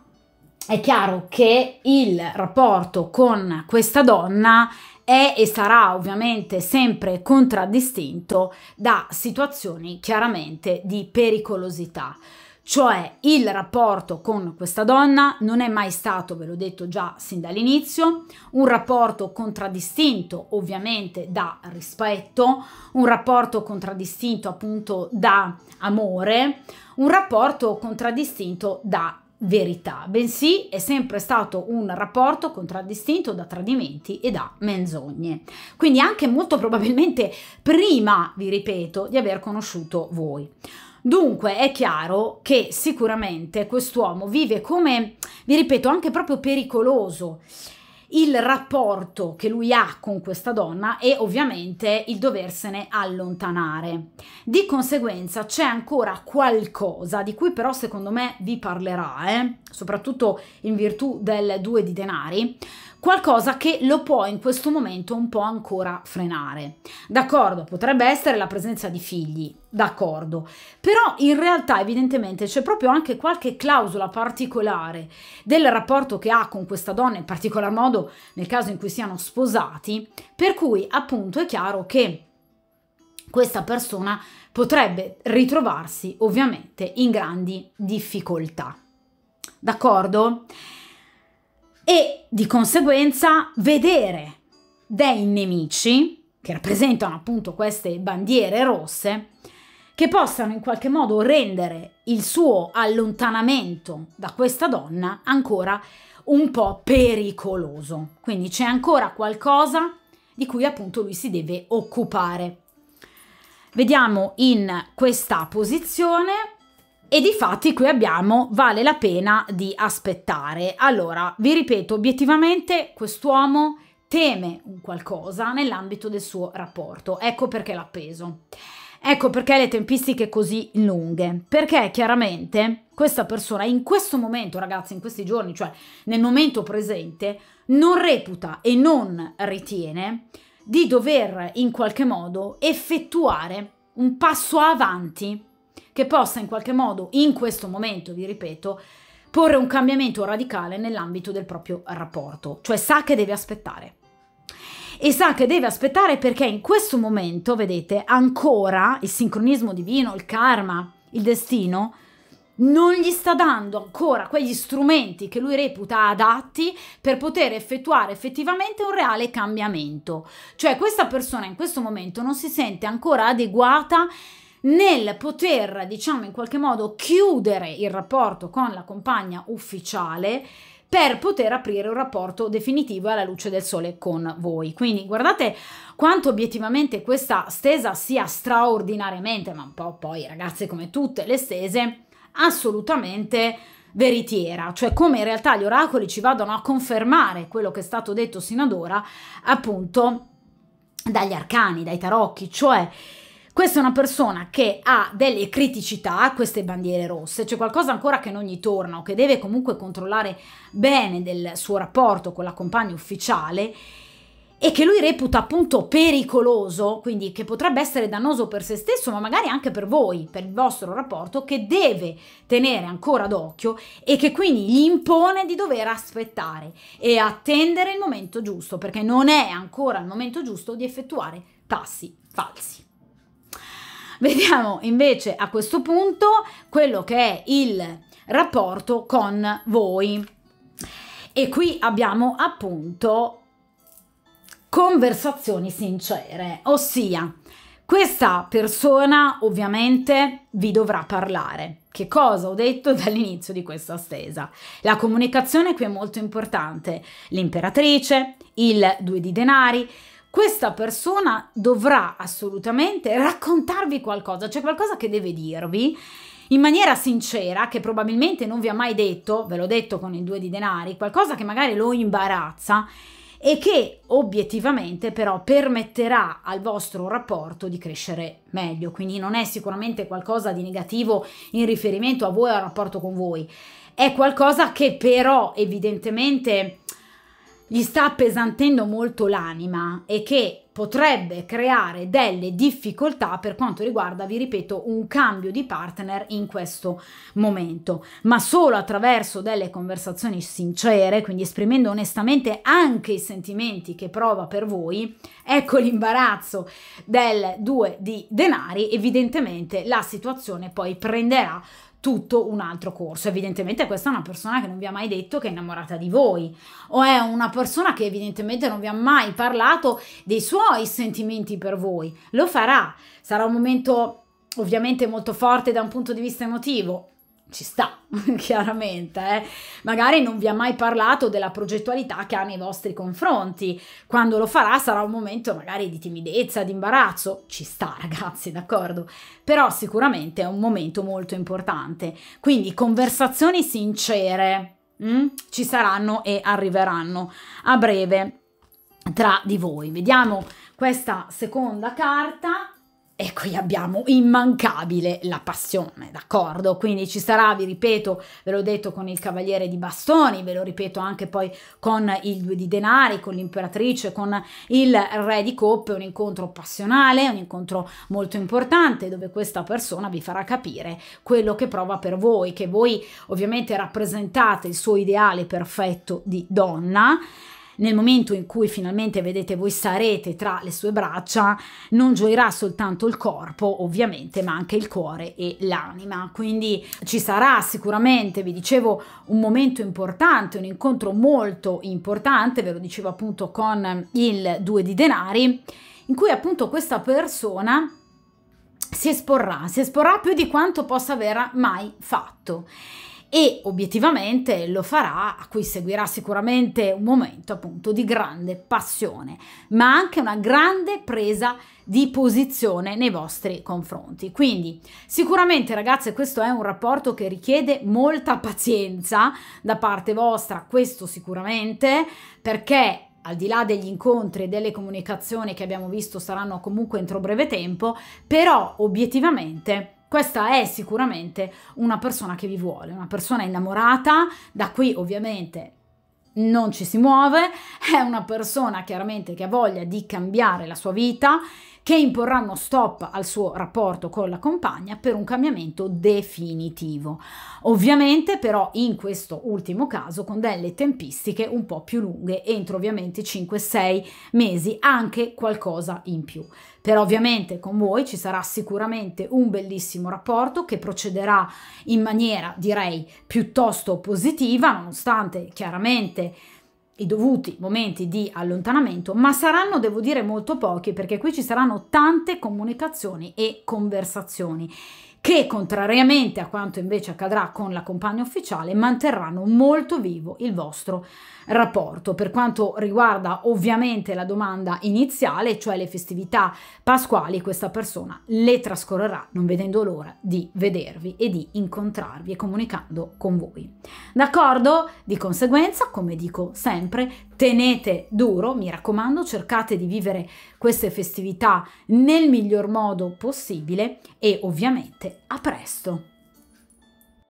è chiaro che il rapporto con questa donna è e sarà ovviamente sempre contraddistinto da situazioni chiaramente di pericolosità. Cioè il rapporto con questa donna non è mai stato, ve l'ho detto già sin dall'inizio, un rapporto contraddistinto ovviamente da rispetto, un rapporto contraddistinto appunto da amore, un rapporto contraddistinto da verità, bensì è sempre stato un rapporto contraddistinto da tradimenti e da menzogne. Quindi anche molto probabilmente prima, vi ripeto, di aver conosciuto voi. Dunque è chiaro che sicuramente quest'uomo vive come, vi ripeto, anche proprio pericoloso il rapporto che lui ha con questa donna e ovviamente il doversene allontanare. Di conseguenza c'è ancora qualcosa di cui però secondo me vi parlerà, eh? soprattutto in virtù del due di denari, qualcosa che lo può in questo momento un po' ancora frenare. D'accordo, potrebbe essere la presenza di figli, d'accordo. Però in realtà evidentemente c'è proprio anche qualche clausola particolare del rapporto che ha con questa donna, in particolar modo nel caso in cui siano sposati, per cui appunto è chiaro che questa persona potrebbe ritrovarsi ovviamente in grandi difficoltà. D'accordo? E di conseguenza vedere dei nemici che rappresentano appunto queste bandiere rosse che possano in qualche modo rendere il suo allontanamento da questa donna ancora un po' pericoloso. Quindi c'è ancora qualcosa di cui appunto lui si deve occupare. Vediamo in questa posizione e di fatti qui abbiamo vale la pena di aspettare. Allora, vi ripeto, obiettivamente quest'uomo teme un qualcosa nell'ambito del suo rapporto, ecco perché l'ha preso. Ecco perché le tempistiche così lunghe, perché chiaramente questa persona in questo momento, ragazzi, in questi giorni, cioè nel momento presente, non reputa e non ritiene di dover in qualche modo effettuare un passo avanti che possa in qualche modo, in questo momento, vi ripeto, porre un cambiamento radicale nell'ambito del proprio rapporto, cioè sa che deve aspettare e sa che deve aspettare perché in questo momento, vedete, ancora il sincronismo divino, il karma, il destino, non gli sta dando ancora quegli strumenti che lui reputa adatti per poter effettuare effettivamente un reale cambiamento. Cioè questa persona in questo momento non si sente ancora adeguata nel poter, diciamo in qualche modo, chiudere il rapporto con la compagna ufficiale per poter aprire un rapporto definitivo alla luce del sole con voi. Quindi guardate quanto obiettivamente questa stesa sia straordinariamente, ma un po' poi ragazze come tutte le stese, assolutamente veritiera, cioè come in realtà gli oracoli ci vadano a confermare quello che è stato detto sino ad ora, appunto dagli arcani, dai tarocchi, cioè questa è una persona che ha delle criticità, queste bandiere rosse, c'è cioè qualcosa ancora che non gli torna o che deve comunque controllare bene del suo rapporto con la compagna ufficiale e che lui reputa appunto pericoloso, quindi che potrebbe essere dannoso per se stesso, ma magari anche per voi, per il vostro rapporto, che deve tenere ancora d'occhio e che quindi gli impone di dover aspettare e attendere il momento giusto, perché non è ancora il momento giusto di effettuare passi falsi. Vediamo invece a questo punto quello che è il rapporto con voi. E qui abbiamo appunto conversazioni sincere, ossia questa persona ovviamente vi dovrà parlare. Che cosa ho detto dall'inizio di questa stesa? La comunicazione qui è molto importante. L'imperatrice, il due di denari, questa persona dovrà assolutamente raccontarvi qualcosa, cioè qualcosa che deve dirvi in maniera sincera, che probabilmente non vi ha mai detto, ve l'ho detto con il due di denari, qualcosa che magari lo imbarazza e che obiettivamente però permetterà al vostro rapporto di crescere meglio, quindi non è sicuramente qualcosa di negativo in riferimento a voi o al rapporto con voi, è qualcosa che però evidentemente gli sta appesantendo molto l'anima e che potrebbe creare delle difficoltà per quanto riguarda, vi ripeto, un cambio di partner in questo momento, ma solo attraverso delle conversazioni sincere, quindi esprimendo onestamente anche i sentimenti che prova per voi, ecco l'imbarazzo del 2 di denari, evidentemente la situazione poi prenderà tutto un altro corso. Evidentemente questa è una persona che non vi ha mai detto che è innamorata di voi o è una persona che evidentemente non vi ha mai parlato dei suoi sentimenti per voi. Lo farà, sarà un momento ovviamente molto forte da un punto di vista emotivo, ci sta, chiaramente. Eh. Magari non vi ha mai parlato della progettualità che ha nei vostri confronti. Quando lo farà sarà un momento magari di timidezza, di imbarazzo. Ci sta, ragazzi, d'accordo? Però sicuramente è un momento molto importante. Quindi conversazioni sincere mh, mm, ci saranno e arriveranno a breve tra di voi. Vediamo questa seconda carta e ecco, qui abbiamo immancabile la passione, d'accordo? Quindi ci sarà, vi ripeto, ve l'ho detto con il Cavaliere di Bastoni, ve lo ripeto anche poi con il Due di Denari, con l'Imperatrice, con il Re di Coppe, un incontro passionale, un incontro molto importante dove questa persona vi farà capire quello che prova per voi, che voi ovviamente rappresentate il suo ideale perfetto di donna nel momento in cui finalmente vedete voi sarete tra le sue braccia, non gioirà soltanto il corpo, ovviamente, ma anche il cuore e l'anima. Quindi ci sarà sicuramente, vi dicevo, un momento importante, un incontro molto importante, ve lo dicevo appunto con il due di denari, in cui appunto questa persona si esporrà, si esporrà più di quanto possa aver mai fatto e obiettivamente lo farà, a cui seguirà sicuramente un momento appunto di grande passione, ma anche una grande presa di posizione nei vostri confronti. Quindi sicuramente ragazze questo è un rapporto che richiede molta pazienza da parte vostra, questo sicuramente, perché al di là degli incontri e delle comunicazioni che abbiamo visto saranno comunque entro breve tempo, però obiettivamente questa è sicuramente una persona che vi vuole, una persona innamorata, da qui ovviamente non ci si muove, è una persona chiaramente che ha voglia di cambiare la sua vita che imporrà stop al suo rapporto con la compagna per un cambiamento definitivo. Ovviamente però in questo ultimo caso con delle tempistiche un po' più lunghe, entro ovviamente 5-6 mesi, anche qualcosa in più. Però ovviamente con voi ci sarà sicuramente un bellissimo rapporto che procederà in maniera direi piuttosto positiva, nonostante chiaramente i dovuti momenti di allontanamento, ma saranno, devo dire, molto pochi perché qui ci saranno tante comunicazioni e conversazioni che, contrariamente a quanto invece accadrà con la compagna ufficiale, manterranno molto vivo il vostro rapporto. Per quanto riguarda ovviamente la domanda iniziale, cioè le festività pasquali, questa persona le trascorrerà non vedendo l'ora di vedervi e di incontrarvi e comunicando con voi. D'accordo? Di conseguenza, come dico sempre, tenete duro, mi raccomando, cercate di vivere queste festività nel miglior modo possibile e ovviamente a presto.